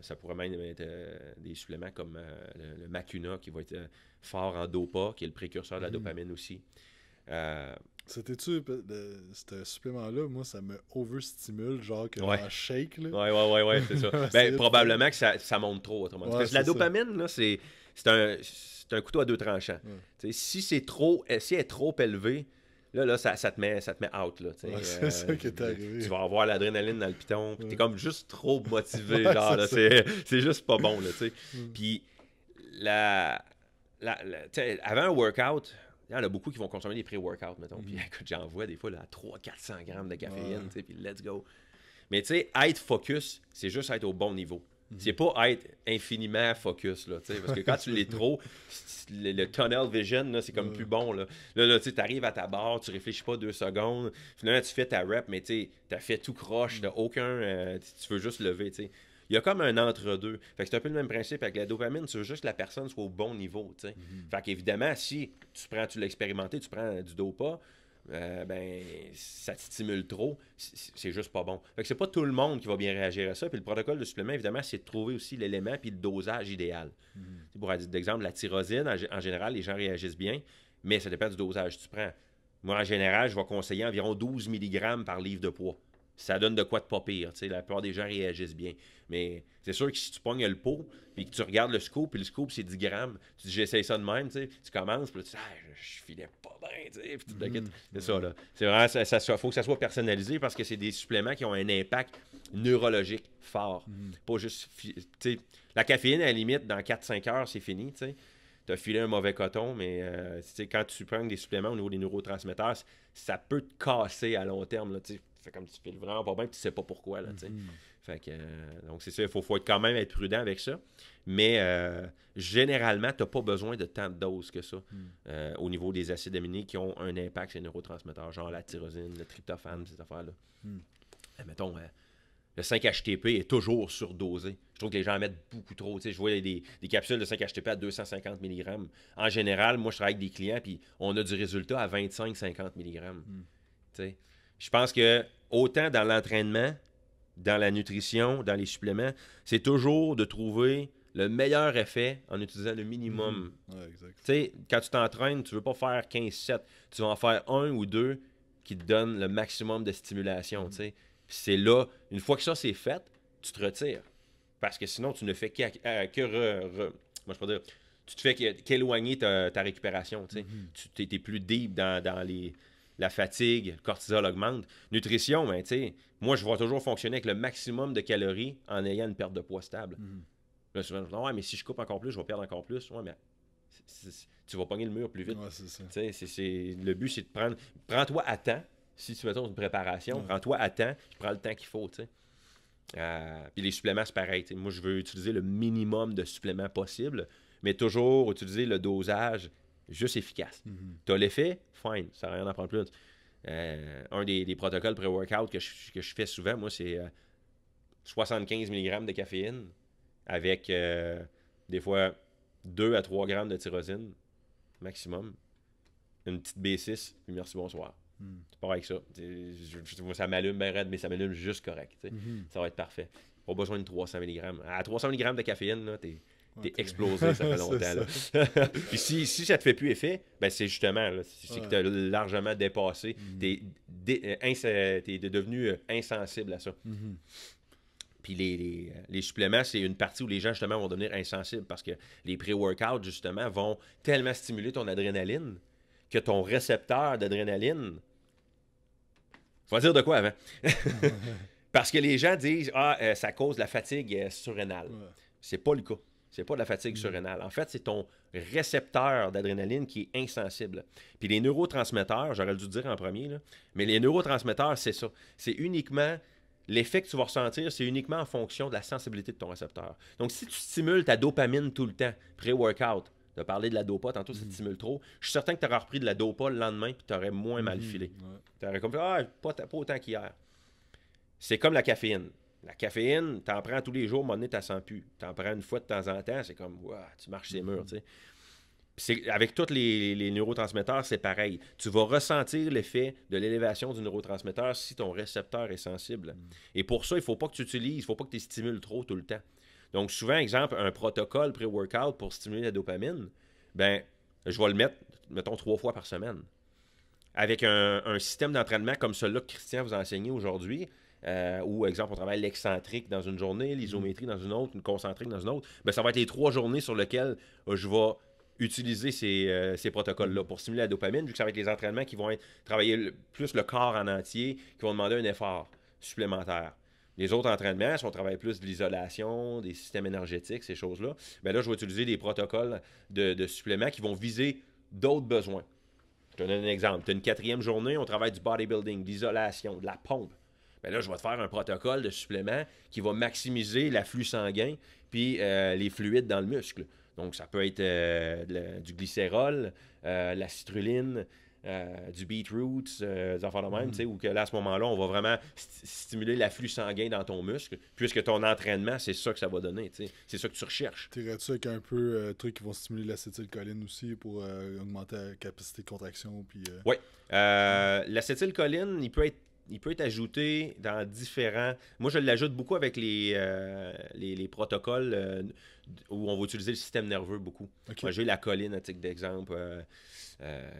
ça pourrait même être des suppléments comme le, le, macuna qui va être fort en dopa, qui est le précurseur de la mhm. dopamine aussi. C'était-tu. Ce supplément-là, moi, ça me overstimule, genre que un shake. Là. Ouais, ouais, ouais, ouais c'est ça. (laughs) ben, probablement que ça, ça monte trop, autrement la dopamine, là, c'est un, un couteau à deux tranchants. Si c'est trop. Euh, si elle est trop élevée. Là, là, ça, te met, ça te met out. Là, euh, c'est ça qui est euh, arrivé. Tu vas avoir l'adrénaline dans le piton, puis t'es comme juste trop motivé. (laughs) genre, c'est, juste pas bon. Là, mm. Puis, la, la, la avant un workout, il y en a beaucoup qui vont consommer des pré-workouts, mettons. Puis mm. (laughs) écoute, j'en vois des fois là, 300-400 grammes de caféine, puis let's go. Mais tu sais, être focus, c'est juste être au bon niveau. Mm-hmm. C'est pas être infiniment focus, tu sais, parce que quand tu l'es (laughs) trop, le, tunnel vision, c'est comme plus bon, là. Là, tu arrives à ta barre, tu réfléchis pas deux secondes, finalement, tu fais ta rep, mais tu as fait tout croche, mm. aucun... Euh, tu veux juste lever, tu sais. Il y a comme un entre-deux. Fait c'est un peu le même principe avec la dopamine, c'est juste que la personne soit au bon niveau, tu mhm. si tu prends, tu l'as tu prends du dopa, euh, ben, ça te stimule trop, c'est juste pas bon. Fait que c'est pas tout le monde qui va bien réagir à ça. Puis le protocole de supplément, évidemment, c'est de trouver aussi l'élément puis le dosage idéal. Mhm. Pour -hmm. d'exemple la tyrosine, en, général, les gens réagissent bien, mais ça dépend du dosage que tu prends. Moi, en général, je vais conseiller environ 12 mg par livre de poids ça donne de quoi de pas pire. sais. La plupart des gens réagissent bien. Mais c'est sûr que si tu pognes le pot, et que tu regardes le scoop, puis le scoop, c'est 10 grammes, tu dis j'essaie ça de même, tu commences, puis tu dis ah, je, filais pas bien, tu sais, mm-hmm. C'est ça, là. C'est vraiment, ça, faut que ça soit personnalisé parce que c'est des suppléments qui ont un impact neurologique fort. Mm-hmm. Pas juste. La caféine, à limite, dans 4-5 heures, c'est fini, tu sais as filé un mauvais coton, mais euh, quand tu prends des suppléments au niveau des neurotransmetteurs, ça peut te casser à long terme. Là, fait comme tu files vraiment pas bien, tu sais pas pourquoi, là, mm-hmm. euh, donc, c'est ça, il faut, faut être quand même être prudent avec ça. Mais euh, généralement, tu n'as pas besoin de tant de doses que ça mm. euh, au niveau des acides aminés qui ont un impact sur les neurotransmetteurs, genre la tyrosine, le tryptophane, ces affaires-là. Mm. Mettons, le 5-HTP est toujours surdosé. Je trouve que les gens en mettent beaucoup trop. Tu je vois des, capsules de 5-HTP à 250 mg. En général, moi, je travaille avec des clients, puis on a du résultat à 25-50 mg. Mm. Tu sais, je pense que autant dans l'entraînement, dans la nutrition, dans les suppléments, c'est toujours de trouver le meilleur effet en utilisant le minimum. Mhm. Quand tu t'entraînes, tu ne veux pas faire 15-7. Tu vas en faire un ou deux qui te donnent le maximum de stimulation. Mhm. C'est là, une fois que ça c'est fait, tu te retires. Parce que sinon, tu ne fais que, que moi, je peux dire, tu te fais qu'éloigner ta, récupération. Tu mhm. es, plus deep dans les la fatigue, le cortisol augmente. Nutrition, ben, moi, je vois toujours fonctionner avec le maximum de calories en ayant une perte de poids stable. Mhm. je ouais, mais si je coupe encore plus, je vais perdre encore plus. Ouais, mais tu vas pogner le mur plus vite. c'est le but, c'est de prendre. Prends-toi à temps. Si tu mettons une préparation, prends-toi à temps, prends le temps qu'il faut. tu sais. Euh, puis les suppléments, c'est pareil. Moi, je veux utiliser le minimum de suppléments possible, mais toujours utiliser le dosage juste efficace. Mhm. Tu as l'effet, fine, ça n'a rien à prendre plus. Euh, un des, protocoles pré-workout que je, que je, fais souvent, moi, c'est 75 euh, mg de caféine avec euh, des fois 2 à 3 g de tyrosine maximum, une petite B6, puis merci, bonsoir. Tu pars avec ça. ça m'allume bien raide, mais ça m'allume juste correct. Mhm. Ça va être parfait. Pas besoin de 300 mg. À 300 mg de caféine, là, es... T'es explosé, (laughs) ça fait longtemps. (laughs) Puis si, si ça te fait plus effet, ben c'est justement c'est que t'as largement dépassé. Tu mhm. es T'es, euh, devenu euh, insensible à ça. Mhm. Puis les, suppléments, c'est une partie où les gens, justement, vont devenir insensibles parce que les pré-workouts, justement, vont tellement stimuler ton adrénaline que ton récepteur d'adrénaline. Faut dire de quoi avant. (laughs) parce que les gens disent Ah, euh, ça cause la fatigue surrénale. C'est pas le cas. C'est pas de la fatigue mm. surrénale. En fait, c'est ton récepteur d'adrénaline qui est insensible. Puis les neurotransmetteurs, j'aurais dû dire en premier, mais les neurotransmetteurs, c'est ça. C'est uniquement l'effet que tu vas ressentir, c'est uniquement en fonction de la sensibilité de ton récepteur. Donc, si tu stimules ta dopamine tout le temps, pré-workout, de parler de la dopa, tantôt ça te mm. stimule trop, je suis certain que tu aurais repris de la dopa le lendemain puis tu aurais moins mal mm-hmm. filé. Tu aurais comme, ah, pas autant qu'hier. C'est comme la caféine. La caféine, en prends tous les jours, à un moment donné, sens plus. en prends une fois de temps en temps, c'est comme, tu marches ces murs, C'est, avec tous les, neurotransmetteurs, c'est pareil. Tu vas ressentir l'effet de l'élévation du neurotransmetteur si ton récepteur est sensible. Et pour ça, il ne faut pas que tu utilises, il ne faut pas que tu stimules trop tout le temps. Donc, souvent, exemple, un protocole pré-workout pour stimuler la dopamine, ben, je vais le mettre, mettons, trois fois par semaine. Avec un, un système d'entraînement comme celui-là que Christian vous a enseigné aujourd'hui, euh, ou exemple, on travaille l'excentrique dans une journée, l'isométrie dans une autre, une concentrique dans une autre, ben, ça va être les trois journées sur lesquelles euh, je vais utiliser euh, ces, protocoles-là pour stimuler la dopamine, vu que ça va être les entraînements qui vont être, travailler plus le corps en entier, qui vont demander un effort supplémentaire. Les autres entraînements, si on travaille plus de l'isolation, des systèmes énergétiques, ces choses-là, ben là, je vais utiliser des protocoles de, de suppléments qui vont viser d'autres besoins. Je te donne un exemple. Tu as une quatrième journée, on travaille du bodybuilding, de l'isolation, de la pompe, ben là, je vais te faire un protocole de supplément qui va maximiser l'afflux sanguin puis euh, les fluides dans le muscle. Donc, ça peut être euh, du glycérol, de euh, la citrulline, du beetroot, des enfants, de même, mhm. tu sais, ou que là, à ce moment-là, on va vraiment stimuler l'afflux sanguin dans ton muscle, puisque ton entraînement, c'est ça que ça va donner. C'est ça que tu recherches. Tirais-tu avec un peu trucs qui vont stimuler l'acétylcholine aussi pour augmenter la capacité de contraction? Puis, Oui. l'acétylcholine, il peut être il peut être ajouté dans différents. Moi, je l'ajoute beaucoup avec les, euh, les, protocoles euh, où on va utiliser le système nerveux beaucoup. Moi, j'ai la colline à titre d'exemple. Euh,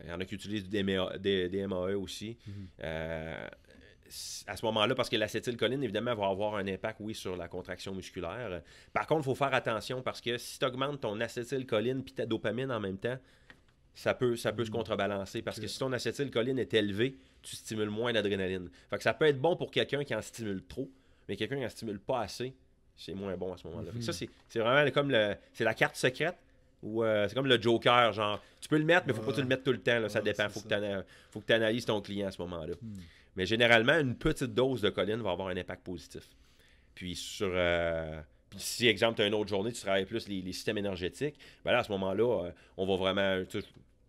il y en a qui utilisent du DMAE aussi. Mhm. à ce moment-là, parce que l'acétylcholine, évidemment, va avoir un impact, oui, sur la contraction musculaire. Par contre, il faut faire attention parce que si tu augmentes ton acétylcholine puis ta dopamine en même temps, ça peut, ça peut se mm. contrebalancer. Parce que si ton acétylcholine est élevé, tu stimules moins d'adrénaline. Fait que ça peut être bon pour quelqu'un qui en stimule trop, mais quelqu'un qui en stimule pas assez, c'est moins bon à ce moment-là. Ça, mm-hmm. c'est vraiment comme le, c'est la carte secrète. ou euh, c'est comme le joker, genre, tu peux le mettre, mais faut pas le mettre tout le temps. ça dépend. Il faut que tu analyses ton client à ce moment-là. Mm. Mais généralement, une petite dose de colline va avoir un impact positif. Puis sur... Euh, si, exemple, tu as une autre journée, tu travailles plus les, les systèmes énergétiques, ben là, à ce moment-là, euh, on va vraiment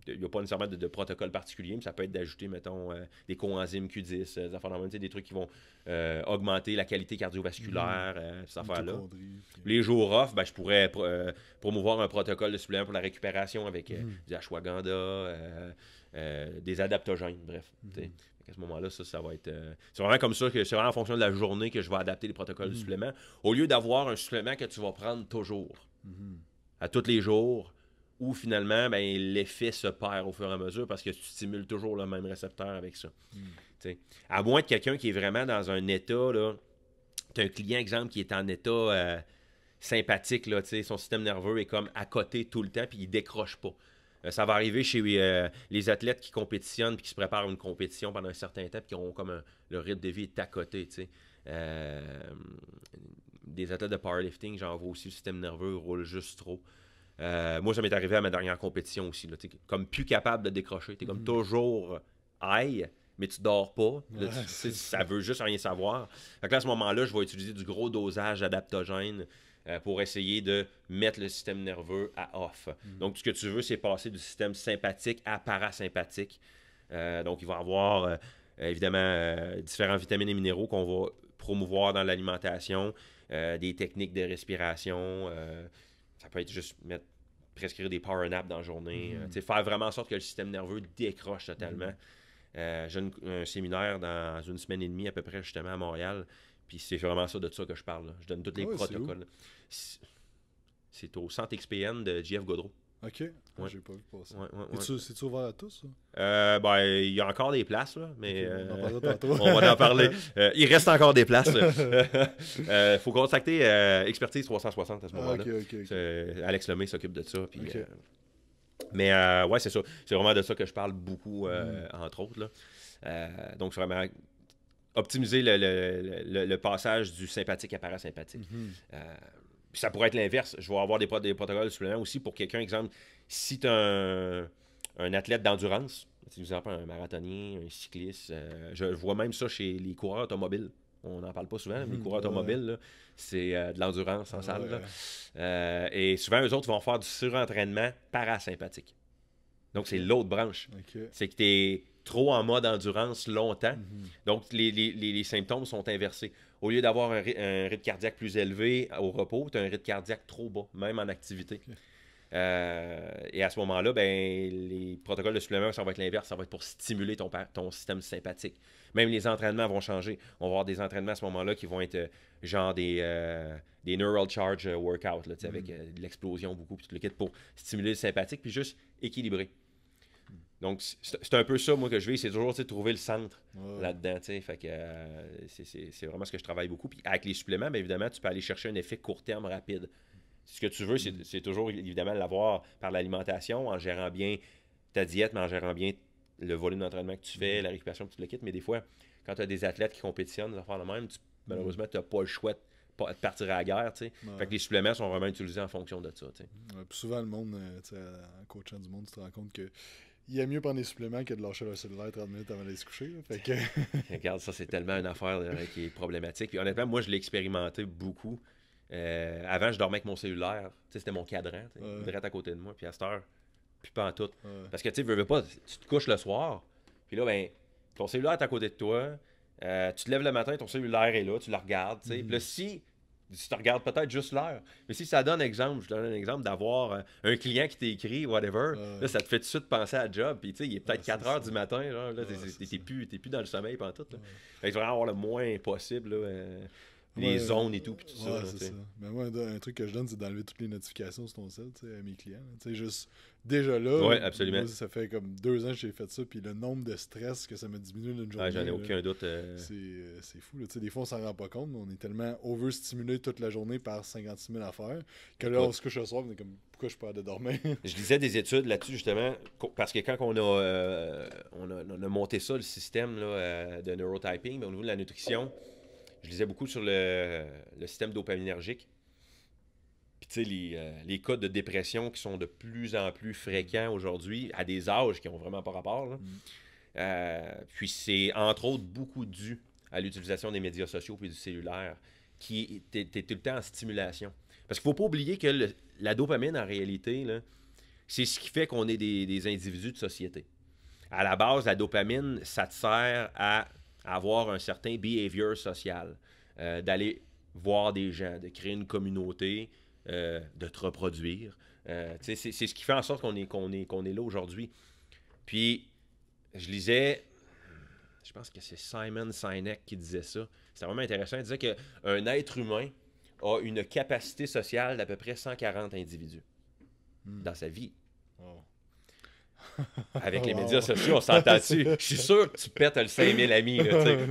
il n'y a pas nécessairement de, de, protocole particulier, mais ça peut être d'ajouter, mettons, euh, des coenzymes Q10, euh, des trucs qui vont euh, augmenter la qualité cardiovasculaire, cette mm-hmm. ces là Les jours off, ben, je pourrais promouvoir un protocole de supplément pour la récupération avec mm-hmm. du ashwagandha, des adaptogènes, bref. Mm-hmm. À ce moment-là, ça, va être. c'est vraiment comme ça que c'est vraiment en fonction de la journée que je vais adapter les protocoles de supplément. Au lieu d'avoir un supplément que tu vas prendre toujours, à tous les jours, où finalement, ben, l'effet se perd au fur et à mesure parce que tu stimules toujours le même récepteur avec ça. Hmm. À moins de quelqu'un qui est vraiment dans un état, tu as un client, exemple, qui est en état euh, sympathique, là, son système nerveux est comme à côté tout le temps, puis il décroche pas. Euh, ça va arriver chez euh, les athlètes qui compétitionnent puis qui se préparent à une compétition pendant un certain temps, puis qui ont comme le rythme de vie à côté. des athlètes de powerlifting, j'en vois aussi, le système nerveux roule juste trop. Euh, moi, ça m'est arrivé à ma dernière compétition aussi. Là, comme plus capable de décrocher. Tu es comme mhm. toujours euh, aïe », mais tu dors pas. ça veut juste rien savoir. à ce moment-là, je vais utiliser du gros dosage adaptogène euh, pour essayer de mettre le système nerveux à off. Mhm. Donc, ce que tu veux, c'est passer du système sympathique à parasympathique. donc, il va y avoir évidemment différents vitamines et minéraux qu'on va promouvoir dans l'alimentation, des techniques de respiration ça peut être juste mettre prescrire des power naps dans la journée, mm. euh, faire vraiment en sorte que le système nerveux décroche totalement. Mm. Euh, j'ai un séminaire dans une semaine et demie à peu près justement à Montréal, puis c'est vraiment ça de ça que je parle. Je donne tous les ah protocoles. C'est au centre XPN de Jeff Godreau. Ok. Ah, j'ai pas vu passer. cest ouvert à tous? Euh, ben, il y a encore des places, là, mais euh, (laughs) on, va en parler. Euh, il reste encore des places. Il (laughs) faut contacter Expertise 360 à ce moment-là. Ah, Alex Lemay s'occupe de ça. mais ouais, c'est ça. C'est vraiment de ça que je parle beaucoup, mm. entre autres. donc, c'est vraiment optimiser le, passage du sympathique à parasympathique. Mm ça pourrait être l'inverse. Je vais avoir des, des protocoles supplémentaires aussi pour quelqu'un, exemple, si tu es un, athlète d'endurance, exemple un marathonien, un cycliste, euh, je vois même ça chez les coureurs automobiles. On n'en parle pas souvent, mais les hmm, coureurs automobiles, c'est euh, de l'endurance en salle. Euh, et souvent, eux autres vont faire du surentraînement parasympathique. Donc, c'est l'autre branche. C'est que tu es trop en mode endurance longtemps. Mhm. Donc, les, symptômes sont inversés. Au lieu d'avoir un, rythme cardiaque plus élevé au repos, tu as un rythme cardiaque trop bas, même en activité. Euh, et à ce moment-là, ben, les protocoles de supplément, ça va être l'inverse. Ça va être pour stimuler ton, ton système sympathique. Même les entraînements vont changer. On va avoir des entraînements à ce moment-là qui vont être euh, genre euh, des, neural charge workouts, mhm. avec de l'explosion beaucoup, puis tout le kit pour stimuler le sympathique, puis juste équilibrer. Donc, c'est un peu ça, moi, que je vis. C'est toujours de trouver le centre là-dedans. Fait que euh, c'est vraiment ce que je travaille beaucoup. Puis avec les suppléments, bien évidemment, tu peux aller chercher un effet court terme rapide. Ce que tu veux, c'est mm. toujours évidemment l'avoir par l'alimentation, en gérant bien ta diète, mais en gérant bien le volume d'entraînement que tu fais, mm. la récupération que tu le quittes. Mais des fois, quand tu as des athlètes qui compétitionnent, des faire le même, mm. malheureusement, tu n'as pas le choix de partir à la guerre. tu Fait que les suppléments sont vraiment utilisés en fonction de ça. tu souvent, le monde, euh, en coachant du monde, tu te rends compte que il a mieux prendre des suppléments que de lâcher leur cellulaire 30 minutes avant d'aller se coucher. que... (laughs) Regarde, ça, c'est tellement une affaire hein, qui est problématique. Puis honnêtement, moi, je l'ai expérimenté beaucoup. Euh, avant, je dormais avec mon cellulaire. C'était mon cadran, il direct à côté de moi. Puis à cette heure, puis pas en tout. Parce que tu veux pas, tu te couches le soir. Puis là, ben, ton cellulaire est à côté de toi. Euh, tu te lèves le matin, ton cellulaire est là, tu le regardes. Mm-hmm. Puis là, si si tu regardes peut-être juste l'heure. Mais si ça donne exemple, je donne un exemple d'avoir euh, un client qui t'écrit, whatever, ça te fait tout de suite penser à job. Puis, tu sais, il est peut-être 4 heures du matin, genre, là, t'es, plus, dans le sommeil pendant tout. il Fait que, avoir le moins possible, euh, les zones et tout, puis tout ça. Mais ben, moi, un, truc que je donne, c'est d'enlever toutes les notifications sur ton cell, à mes clients. juste, déjà là, ouais, absolument. ça fait comme deux ans que j'ai fait ça, puis le nombre de stress que ça m'a diminué d'une journée. J'en ai aucun doute. Euh. Euh, c'est fou. des fois, on s'en rend pas compte, on est tellement overstimulé toute la journée par 56 000 affaires que là, on se couche le soir, on est comme, pourquoi je peux de dormir? (laughs) je lisais des études là-dessus, justement, parce que quand euh, on a, on a, monté ça, le système de neurotyping, mais au niveau de la nutrition, je lisais beaucoup sur le, système dopaminergique. Puis, tu sais, euh, les, cas de dépression qui sont de plus en plus fréquents aujourd'hui, à des âges qui n'ont vraiment pas rapport. Mm. Euh, puis, c'est entre autres beaucoup dû à l'utilisation des médias sociaux puis du cellulaire, qui est tout le temps en stimulation. Parce qu'il ne faut pas oublier que la dopamine, en réalité, c'est ce qui fait qu'on est des, des individus de société. À la base, la dopamine, ça te sert à avoir un certain behavior social, euh, d'aller voir des gens, de créer une communauté, euh, de te reproduire. Euh, c'est ce qui fait en sorte qu'on est, qu'on est, qu'on est là aujourd'hui. Puis, je lisais, je pense que c'est Simon Sinek qui disait ça. C'est vraiment intéressant. Il disait qu'un être humain a une capacité sociale d'à peu près 140 individus hmm. dans sa vie. Oh. Avec les oh, médias sociaux, on s'entend-tu? (laughs) Je suis sûr que tu pètes le 5000 amis.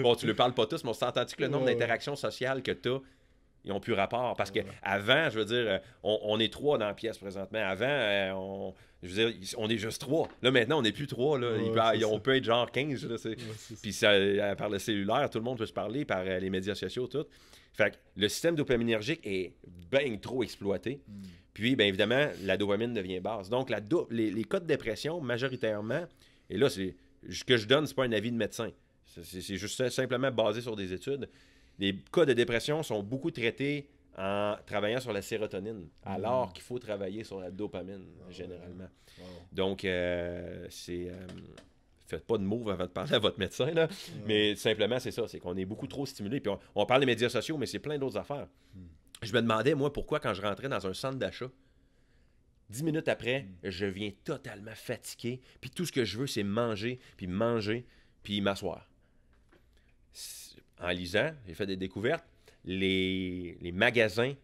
bon, tu ne le parles pas tous, mais on s'entend-tu que le nombre d'interactions sociales que tu as, ils n'ont plus rapport. Parce qu'avant, je veux dire, euh, on, est trois dans la pièce présentement. Avant, euh, on, je veux dire, on est juste trois. Là, maintenant, on n'est plus trois. on peut être genre 15. Puis euh, par le cellulaire, tout le monde peut se parler, par les médias sociaux, tout. Fait que le système dopaminergique est bien trop exploité. Hmm. Puis, bien évidemment, la dopamine devient basse. Donc, la les, cas de dépression, majoritairement, et là, ce que je donne, ce n'est pas un avis de médecin. C'est juste simplement basé sur des études. Les cas de dépression sont beaucoup traités en travaillant sur la sérotonine, ah. alors qu'il faut travailler sur la dopamine, ah généralement. Donc, euh, c'est. Euh, faites pas de move avant de parler à votre médecin, mais simplement, c'est ça, c'est qu'on est beaucoup trop stimulé. Puis on, parle des médias sociaux, mais c'est plein d'autres affaires. Hmm. Je me demandais, moi, pourquoi quand je rentrais dans un centre d'achat, dix minutes après, mm. je viens totalement fatigué, puis tout ce que je veux, c'est manger, puis manger, puis m'asseoir. En lisant, j'ai fait des découvertes, les, magasins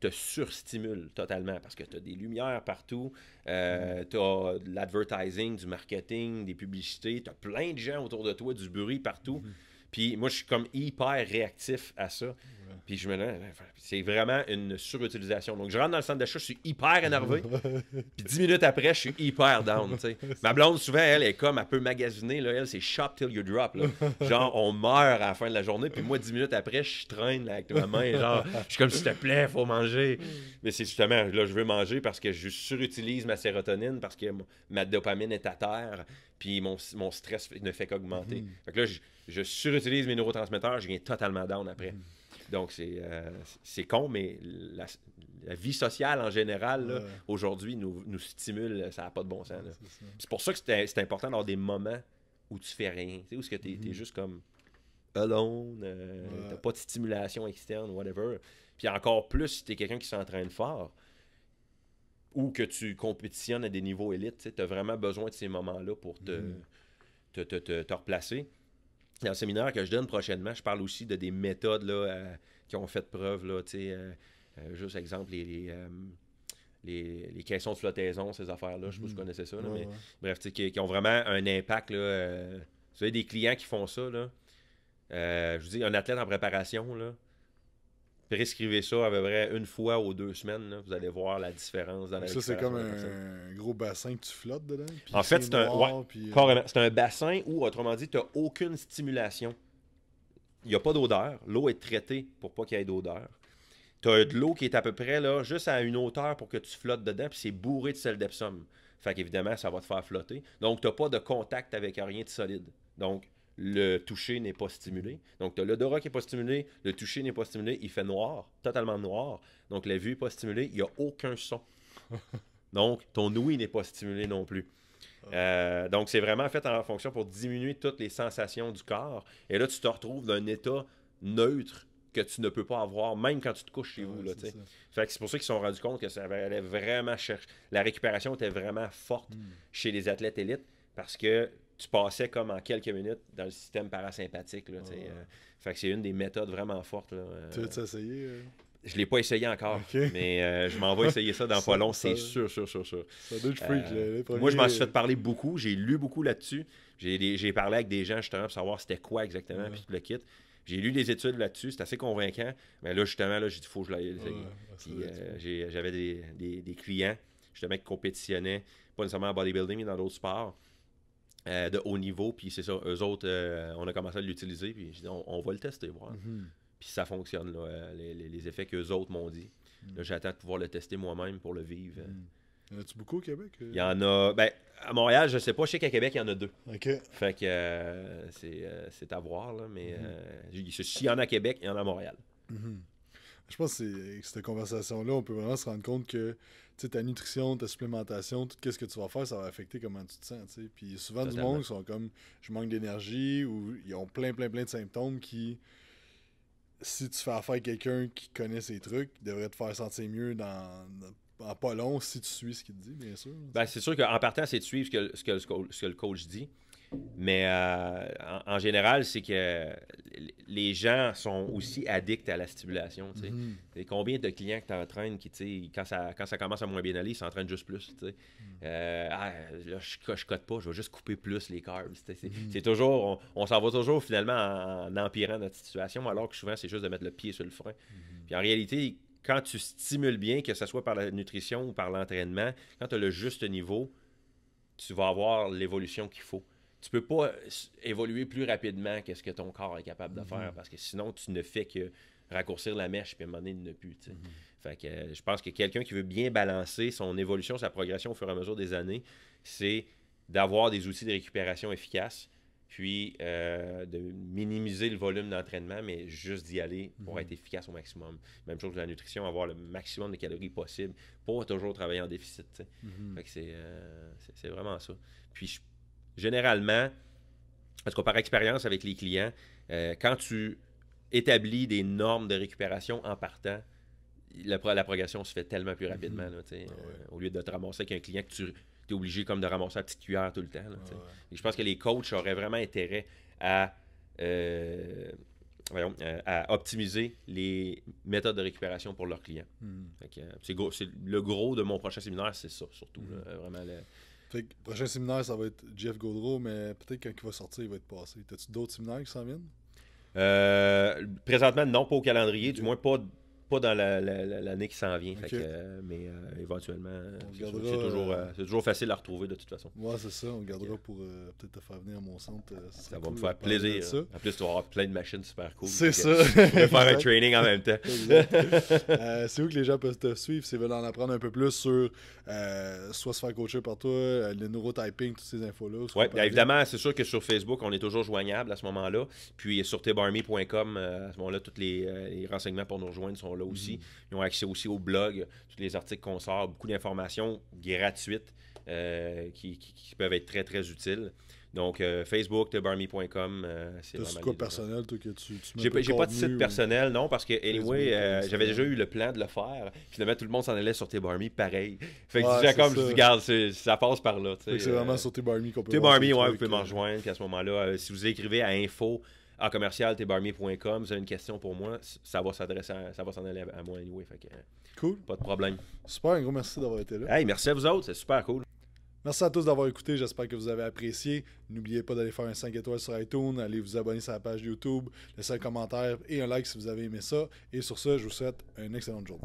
te surstimulent totalement parce que tu as des lumières partout, euh, mm. tu as de l'advertising, du marketing, des publicités, tu as plein de gens autour de toi, du bruit partout. Mm-hmm. Puis moi, je suis comme hyper réactif à ça. Mm. Puis je me ben, ben, c'est vraiment une surutilisation. Donc je rentre dans le centre d'achat, je suis hyper énervé. (laughs) puis dix minutes après, je suis hyper down. Ma blonde, souvent, elle est comme, un peu magasinée Là, elle, c'est shop till you drop. Genre, on meurt à la fin de la journée. Puis moi, dix minutes après, je traîne là, avec ma main. Genre, je suis comme, s'il te plaît, faut manger. Mais c'est justement, là, je veux manger parce que je surutilise ma sérotonine, parce que ma dopamine est à terre. Puis mon, stress ne fait qu'augmenter. Mm. Fait là, je surutilise mes neurotransmetteurs, je viens totalement down après. Donc, euh, c'est, con, mais la, vie sociale en général, aujourd'hui, nous, stimule, ça n'a pas de bon sens. C'est, pour ça que c'est, important d'avoir des moments où tu fais rien, tu sais, où tu es, mhm. juste comme alone, euh, tu n'as pas de stimulation externe, whatever. Puis encore plus si tu es quelqu'un qui s'entraîne fort ou que tu compétitionnes à des niveaux élites, tu as vraiment besoin de ces moments-là pour te, mhm. te replacer dans le séminaire que je donne prochainement, je parle aussi de des méthodes là, euh, qui ont fait preuve. Là, tu euh, euh, juste exemple, les, les, les, caissons de flottaison, ces affaires-là. Je sais pas si vous mhm. connaissez ça. mais, Bref, qui, qui, ont vraiment un impact. Là, vous savez, des clients qui font ça. Là, je vous dis, un athlète en préparation, là, prescrivez ça à peu près une fois ou deux semaines. Vous allez voir la différence Ça, c'est comme un gros bassin que tu flottes dedans. En fait, euh, c'est un, bassin où, autrement dit, tu n'as aucune stimulation. Il n'y a pas d'odeur. L'eau est traitée pour pas qu'il y ait d'odeur. Tu as de l'eau qui est à peu près là, juste à une hauteur pour que tu flottes dedans, puis c'est bourré de sel d'Epsom. Fait qu'évidemment, ça va te faire flotter. Donc, tu n'as pas de contact avec rien de solide. Donc, le toucher n'est pas stimulé. Donc, tu as l'odorat qui n'est pas stimulé, le toucher n'est pas stimulé, il fait noir, totalement noir. Donc, la vue n'est pas stimulée, il n'y a aucun son. (laughs) Donc, ton ouïe n'est pas stimulée non plus. Ah. Euh, donc, c'est vraiment fait en fonction pour diminuer toutes les sensations du corps. Et là, tu te retrouves dans un état neutre que tu ne peux pas avoir, même quand tu te couches chez ah vous. fait c'est pour ça qu'ils se sont rendus compte que ça allait vraiment chercher. La récupération était vraiment forte hmm. chez les athlètes élites parce que tu passais comme en quelques minutes dans le système parasympathique. Là, euh, fait que c'est une des méthodes vraiment fortes. Euh, tu veux essayé? Euh? Je ne l'ai pas essayé encore, mais je m'en vais essayer ça dans pas long, c'est sûr, sûr, sûr, sûr. Moi, je m'en suis fait parler beaucoup, j'ai lu beaucoup là-dessus. J'ai parlé avec des gens justement pour savoir c'était quoi exactement, puis le kit. J'ai lu des études là-dessus, c'est assez convaincant. Mais là, justement, là, j'ai dit, faut que je l'aille J'avais des, des clients, justement, qui compétitionnaient, pas nécessairement en bodybuilding, mais dans d'autres sports. Euh, de haut niveau. Puis c'est ça, eux autres, euh, on a commencé à l'utiliser. Puis on, va le tester, voir. Mhm. Puis ça fonctionne, euh, les, effets qu'eux autres m'ont dit. Mhm. Là, J'attends de pouvoir le tester moi-même pour le vivre. Mhm. Y en a-tu beaucoup au Québec? Il y en a. Ben, à Montréal, je sais pas. Je sais qu'à Québec, il y en a deux. OK. Fait que c'est à voir, là. Mais s'il y en a à Québec, il y en a à Montréal je pense que cette conversation-là, on peut vraiment se rendre compte que ta nutrition, ta supplémentation, tout ce que tu vas faire, ça va affecter comment tu te sens. Puis souvent, du monde, ils sont comme je manque d'énergie ou ils ont plein, plein, plein de symptômes qui, si tu fais affaire à quelqu'un qui connaît ces trucs, devrait te faire sentir mieux dans, en pas long si tu suis ce qu'il dit, bien sûr. Ben, c'est sûr qu'en partant, c'est de suivre ce que le coach dit. Mais euh, en, général, c'est que les gens sont aussi addicts à la stimulation. Mm-hmm. combien de clients que tu entraînes qui, quand ça, quand ça commence à moins bien aller, ils s'entraînent juste plus. Mm. Euh, ah, là, je, ne cote pas, je vais juste couper plus les carbs. Mm. C'est toujours, on, s'en va toujours finalement en, empirant notre situation, alors que souvent, c'est juste de mettre le pied sur le frein. Mm-hmm. Puis en réalité, quand tu stimules bien, que ce soit par la nutrition ou par l'entraînement, quand tu as le juste niveau, tu vas avoir l'évolution qu'il faut tu peux pas évoluer plus rapidement que ce que ton corps est capable de mm-hmm. faire, parce que sinon, tu ne fais que raccourcir la mèche, puis à un moment donné, ne plus. Mm-hmm. Fait euh, je pense que quelqu'un qui veut bien balancer son évolution, sa progression au fur et à mesure des années, c'est d'avoir des outils de récupération efficaces, puis euh, de minimiser le volume d'entraînement, mais juste d'y aller pour mm-hmm. être efficace au maximum. Même chose que la nutrition, avoir le maximum de calories possible pour toujours travailler en déficit. Euh, c'est vraiment ça. Puis je généralement, parce qu'on par expérience avec les clients, euh, quand tu établis des normes de récupération en partant, la, progression se fait tellement plus rapidement. Mhm. Ah euh, au lieu de te ramasser avec un client que tu es obligé comme de ramasser la petite cuillère tout le temps. Ah je pense que les coachs auraient vraiment intérêt à, euh, optimiser les méthodes de récupération pour leurs clients. Mhm. c'est, le gros de mon prochain séminaire, c'est ça, surtout. Mhm. Fait que, prochain séminaire, ça va être Jeff Gaudreau, mais peut-être quand il va sortir, il va être passé. T'as-tu d'autres séminaires qui s'en viennent? Euh, présentement, non, pas au calendrier, du moins pas pas dans l'année qui s'en vient. mais éventuellement, c'est toujours, toujours, facile à retrouver de toute façon. Ouais, c'est ça. On gardera pour euh, peut-être te faire venir à mon centre. Euh, ça, va me faire plaisir. En plus, tu vas avoir plein de machines super cool. C'est ça. (laughs) Tu faire un (laughs) training en même temps. (laughs) Euh, c'est où que les gens peuvent te suivre ils veulent en apprendre un peu plus sur soit se faire coacher par toi, le neurotyping, toutes ces infos-là. Oui, ben, évidemment, c'est sûr que sur Facebook, on est toujours joignable à ce moment-là. Puis sur tbarmy.com, à ce moment-là, tous les renseignements pour nous rejoindre sont là aussi. Mm-hmm. Ils ont accès aussi au blog, tous les articles qu'on sort, beaucoup d'informations gratuites euh, qui, peuvent être très, très utiles. Donc, euh, Facebook, thebarmy.com. Euh, c'est vraiment. quoi personnel, toi, que tu, tu J'ai pas de site personnel, non, parce que, anyway, euh, j'avais déjà eu le plan de le faire. Finalement, tout le monde s'en allait sur tebarmy, pareil. Fait que ouais, déjà, comme, je je regarde, ça passe par là. C'est vraiment sur tebarmy qu'on peut ouais, vous pouvez m'en rejoindre. Puis à ce moment-là, si vous écrivez à info en commercial, tbarmiercom vous avez une question pour moi, ça va s'adresser ça va s'en aller à, moi anyway. Euh, cool. Pas de problème. Super, un gros merci d'avoir été là. Hey, merci à vous autres, c'est super cool. Merci à tous d'avoir écouté, j'espère que vous avez apprécié. N'oubliez pas d'aller faire un 5 étoiles sur iTunes, allez vous abonner sur la page YouTube, laissez un commentaire et un like si vous avez aimé ça. Et sur ce, je vous souhaite une excellente journée.